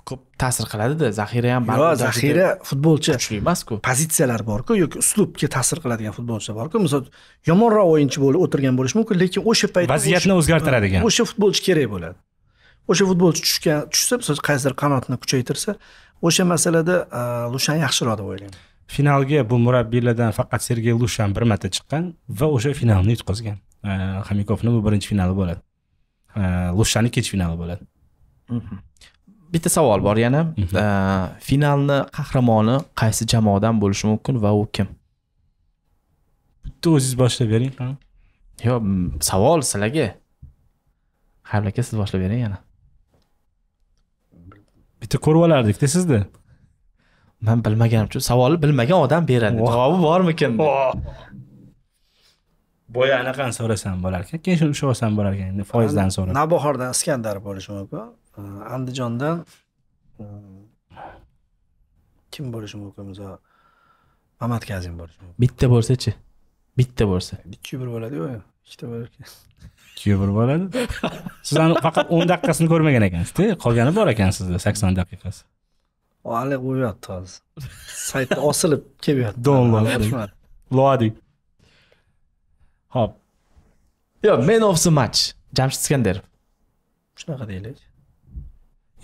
[SPEAKER 3] ko'p ta'sir qiladida zaxira ham yo'q zaxira futbolchi kuchli emasku pozitsiyalar borku yoki uslubga ta'sir qiladigan futbolchilar borku misol yomonroq o'yinchi bo'lib o'tirgan bo'lishi mumkin lekin o'sha payt vaziyatni o'zgartiradigan o'sha futbolchi kerak bo'ladi o'sha futbolchi tushgan tushsa misol qaysidir qanotni kuchaytirsa o'sha masalada e, lushan yaxshiroq deb o'ylayman finalga bu
[SPEAKER 2] murabbiylardan faqat sergey lushan bir marta chiqqan va o'sha finalni yutqazgan e, xomikovni bu birinchi finali bo'ladi
[SPEAKER 1] e, lushani kech finali bo'ladi mhm. bitta savol bor yana mhm. finalni qahramoni qaysi jamoadan bo'lishi mumkin va u kim bitta o'zingiz boshlab bering yo'q savol sizlarga habil aka siz boshlab bering yana bitta ko'rib olardikda sizni man bilmaganim uchun savolni bilmagan odam beradi javobi bormikin
[SPEAKER 2] boya anaqani so'rasam bo'larkan keyin shuni ushlab olsam bo'larkan foizdan so'rab
[SPEAKER 3] navbahordan iskandar bo'lishi mumkin andijondan e, kim bo'lishi mumkin misol mamat kazim bo'lishi
[SPEAKER 2] mumkin bitta bo'lsachi bitta bo'lsa
[SPEAKER 3] ikki bir bo'ladiku ikkita ikki
[SPEAKER 2] ikkiga bir bo'ladi siz faqat o'n daqiqasini ko'rmagan ekansizda e, qolgani bor ekan sizda sakson daqiqasi
[SPEAKER 3] hali qo'yyapti hozir saytda osilib kelyapti download
[SPEAKER 1] loading ho'p yo'q man of the match jamshid
[SPEAKER 2] iskandarov shunaqa deylik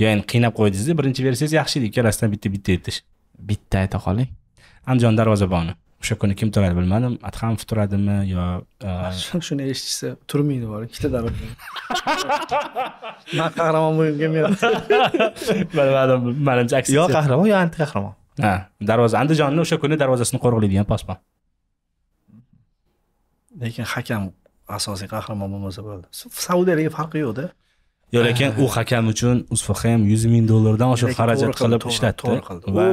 [SPEAKER 2] ya'ni qiynab qo'ydingizda birinchi bersangiz yaxshi edi ikkalasidan bitta bitta aytish bitta ayta qoling andijon darvozaboni o'sha kuni kim turadi bilmadim adhamov turadimi yo e,
[SPEAKER 3] shuni eshitishsa turmaydi bor ikkita darvoza
[SPEAKER 2] man qahramon bo'lgim kelmayapti bilmadim manimcha aksi yo qahramon yo anti qahramon ha darvoza andijonni o'sha kuni darvozasini qo'riqlaydigan posbon
[SPEAKER 3] lekin hakam asosiy qahramon bo'lmasa bo'ldi saudiyalarga farqi yo'qda yo lekin u hakam uchun ham yuz ming dollardan oshiq xarajat qilib ishlatdi va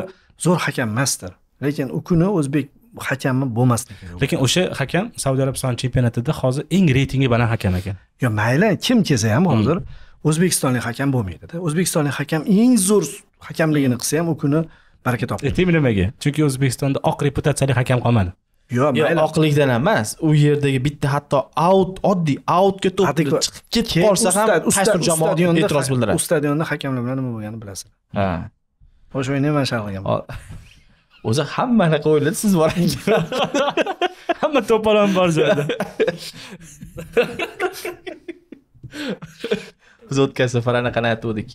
[SPEAKER 3] zo'r hakam emasdir lekin u kuni o'zbek hakami bo'lmasdi
[SPEAKER 2] lekin o'sha hakam saudiya arabistoni chempionatida hozir eng reytingi baland hakam ekan
[SPEAKER 3] yo mayli kim kelsa ham hozir hmm. o'zbekistonlik hakam bo'lmaydida o'zbekistonlik hakam eng zo'r hakamligini qilsa ham u kuni baraka topadi aytaymi
[SPEAKER 2] e, nimaga chunki o'zbekistonda oq reputatsiyali hakam qolmadi
[SPEAKER 3] yo'q
[SPEAKER 1] mayli oqlikdan emas u yerdagi bitta hatto out oddiy outga to'p chiqib ketib qolsa ham qaysidir jamoa e'tiroz bildiradi u
[SPEAKER 3] stadionda hakamlar bilan nima bo'lganini bilasiz ha o'sha o'yinni man sha qilganman
[SPEAKER 1] o'zi hamma anaqa o'yladi siz borangiz hamma to'polon bor joyda biz o'tgan safar anaqani aytgandik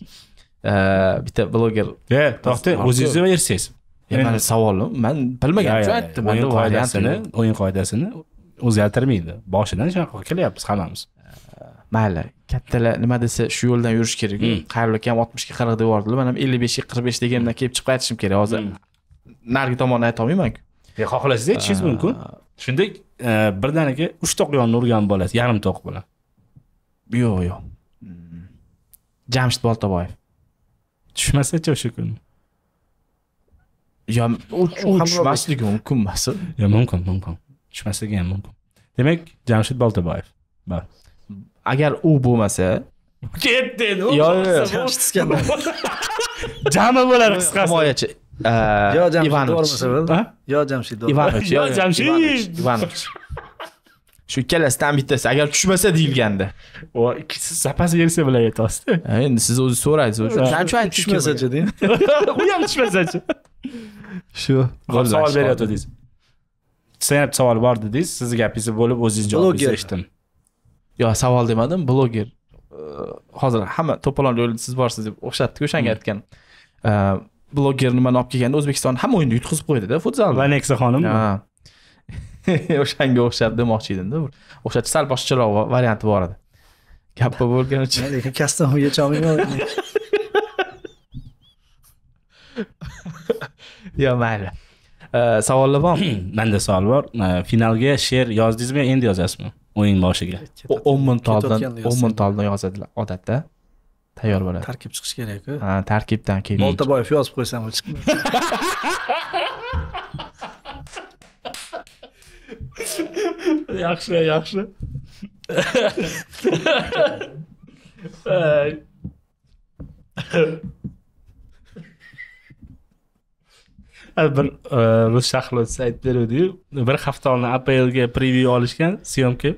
[SPEAKER 1] bitta bloger to'xtang o'zingizni bersangiz mani savolim man bilmagan uchun aytdim o'yin qoidasini
[SPEAKER 2] o'yin qoidasini o'zgartirmaydi boshidan shunaqa qilib kelyapmiz hammamiz mayli
[SPEAKER 1] kattalar nima desa shu yo'ldan yurish kerak xayrul hmm. ham oltmishga qirq deb yubordilar man ham ellik beshga qirq besh deganimdan kelib chiqib aytishim kerak hozir hmm. narigi tomonni aytolmaymanku
[SPEAKER 2] e, xohlasangiz aytishingiz mumkin
[SPEAKER 1] shunday e, birdaniga uch to'qiyonni urgan bo'lasiz yarim to'q bilan yo'q yo'q jamshid boltaboyev tushmasachi o'sha kuni yo u
[SPEAKER 3] tushmasligi
[SPEAKER 1] mumkin emas yo mumkin mumkin
[SPEAKER 2] tushmasligi ham mumkin demak jamshid boltaboyev agar u bo'lmasa
[SPEAKER 3] ketdi endi yo'q jami bo'lar
[SPEAKER 1] qisqasi himoyachi e, yo jamshid
[SPEAKER 3] yo jamshid yo jamshid
[SPEAKER 1] shu ikkalasidan bittasi agar tushmasa deyilganda ikkisi запас versiya bilan aytyapsizda endi siz o'zi so'raysiz shuning tushmasachi deng
[SPEAKER 2] u ham tushmasachi
[SPEAKER 1] shu savol beryotgandingiz sen ham savol bor dedingiz sizni gapingizni bo'lib o'zingiz javobingizni eshitdim yo savol demadim bloger hozir hamma to'polon yo'lida siz borsiz deb o'xshatdiku o'shanga hmm. aytgan bloger nimani olib kelganda o'zbekiston hamma o'yinda yutqizib qo'ydida futzalda vanexa xonim o'shanga o'xshab demoqchi edimda o'xshatish sal boshqacharoq varianti bor edi gappa
[SPEAKER 3] bo'lgani uchun kastamga chomayman
[SPEAKER 1] yo mayli
[SPEAKER 2] savollar bormi manda savol bor finalga she'r yozdingizmi endi yozasizmi o'yin boshiga o'n minut oldin o'n minut oldin
[SPEAKER 1] yozadilar odatda tayyor bo'ladi tarkib
[SPEAKER 3] chiqishi kerak ha tarkibdan keyin boltaboyev yozib qo'ysam yaxshi yaxshi
[SPEAKER 2] bir e, rus shahlovchisi aytib beruvdiyu bir hafta oldin aplga preview olishgan syomka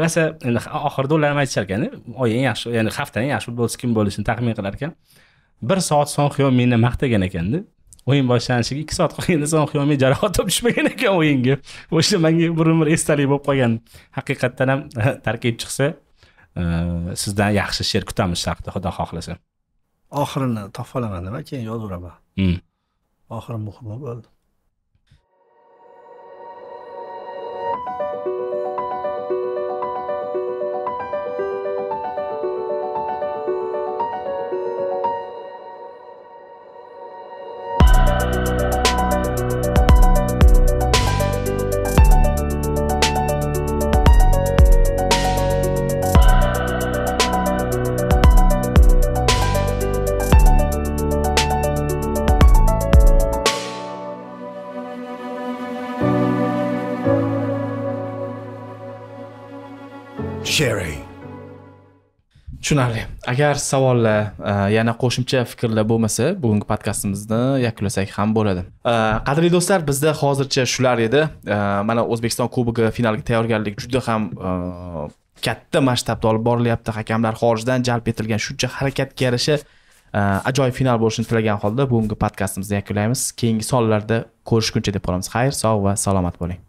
[SPEAKER 2] rosa endi oxirida ular ham aytishar ekan oy eng yaxshi ya'ni haftaning eng yaxshi futbolchisi kim bo'lishini taxmin qilar ekan bir soat son xyom meni maqtagan ekanda o'yin boshlanishiga ikki soat qolganda son men jarohat olib tushmagan ekan o'yinga o'sha manga bir umr esdalik bo'lib qolgan haqiqatdan ham tarkib chiqsa e, sizdan yaxshi she'r kutamiz shu xudo xohlasa
[SPEAKER 3] oxirini topib olaman nima keyin yozaveraman hmm. آخر مخبر ما Sherry.
[SPEAKER 1] tushunarli agar savollar e, yana qo'shimcha fikrlar bo'lmasa bugungi podkastimizni yakunlasak ham bo'ladi e, qadrli do'stlar bizda hozircha shular edi e, mana o'zbekiston kubogi finaliga tayyorgarlik juda ham katta masshtabda olib borilyapti hakamlar xorijdan jalb etilgan shuncha harakatga yarasha ajoyib final bo'lishini tilagan holda bugungi podkastimizni yakunlaymiz keyingi sonlarda ko'rishguncha deb qolamiz xayr sog' va salomat bo'ling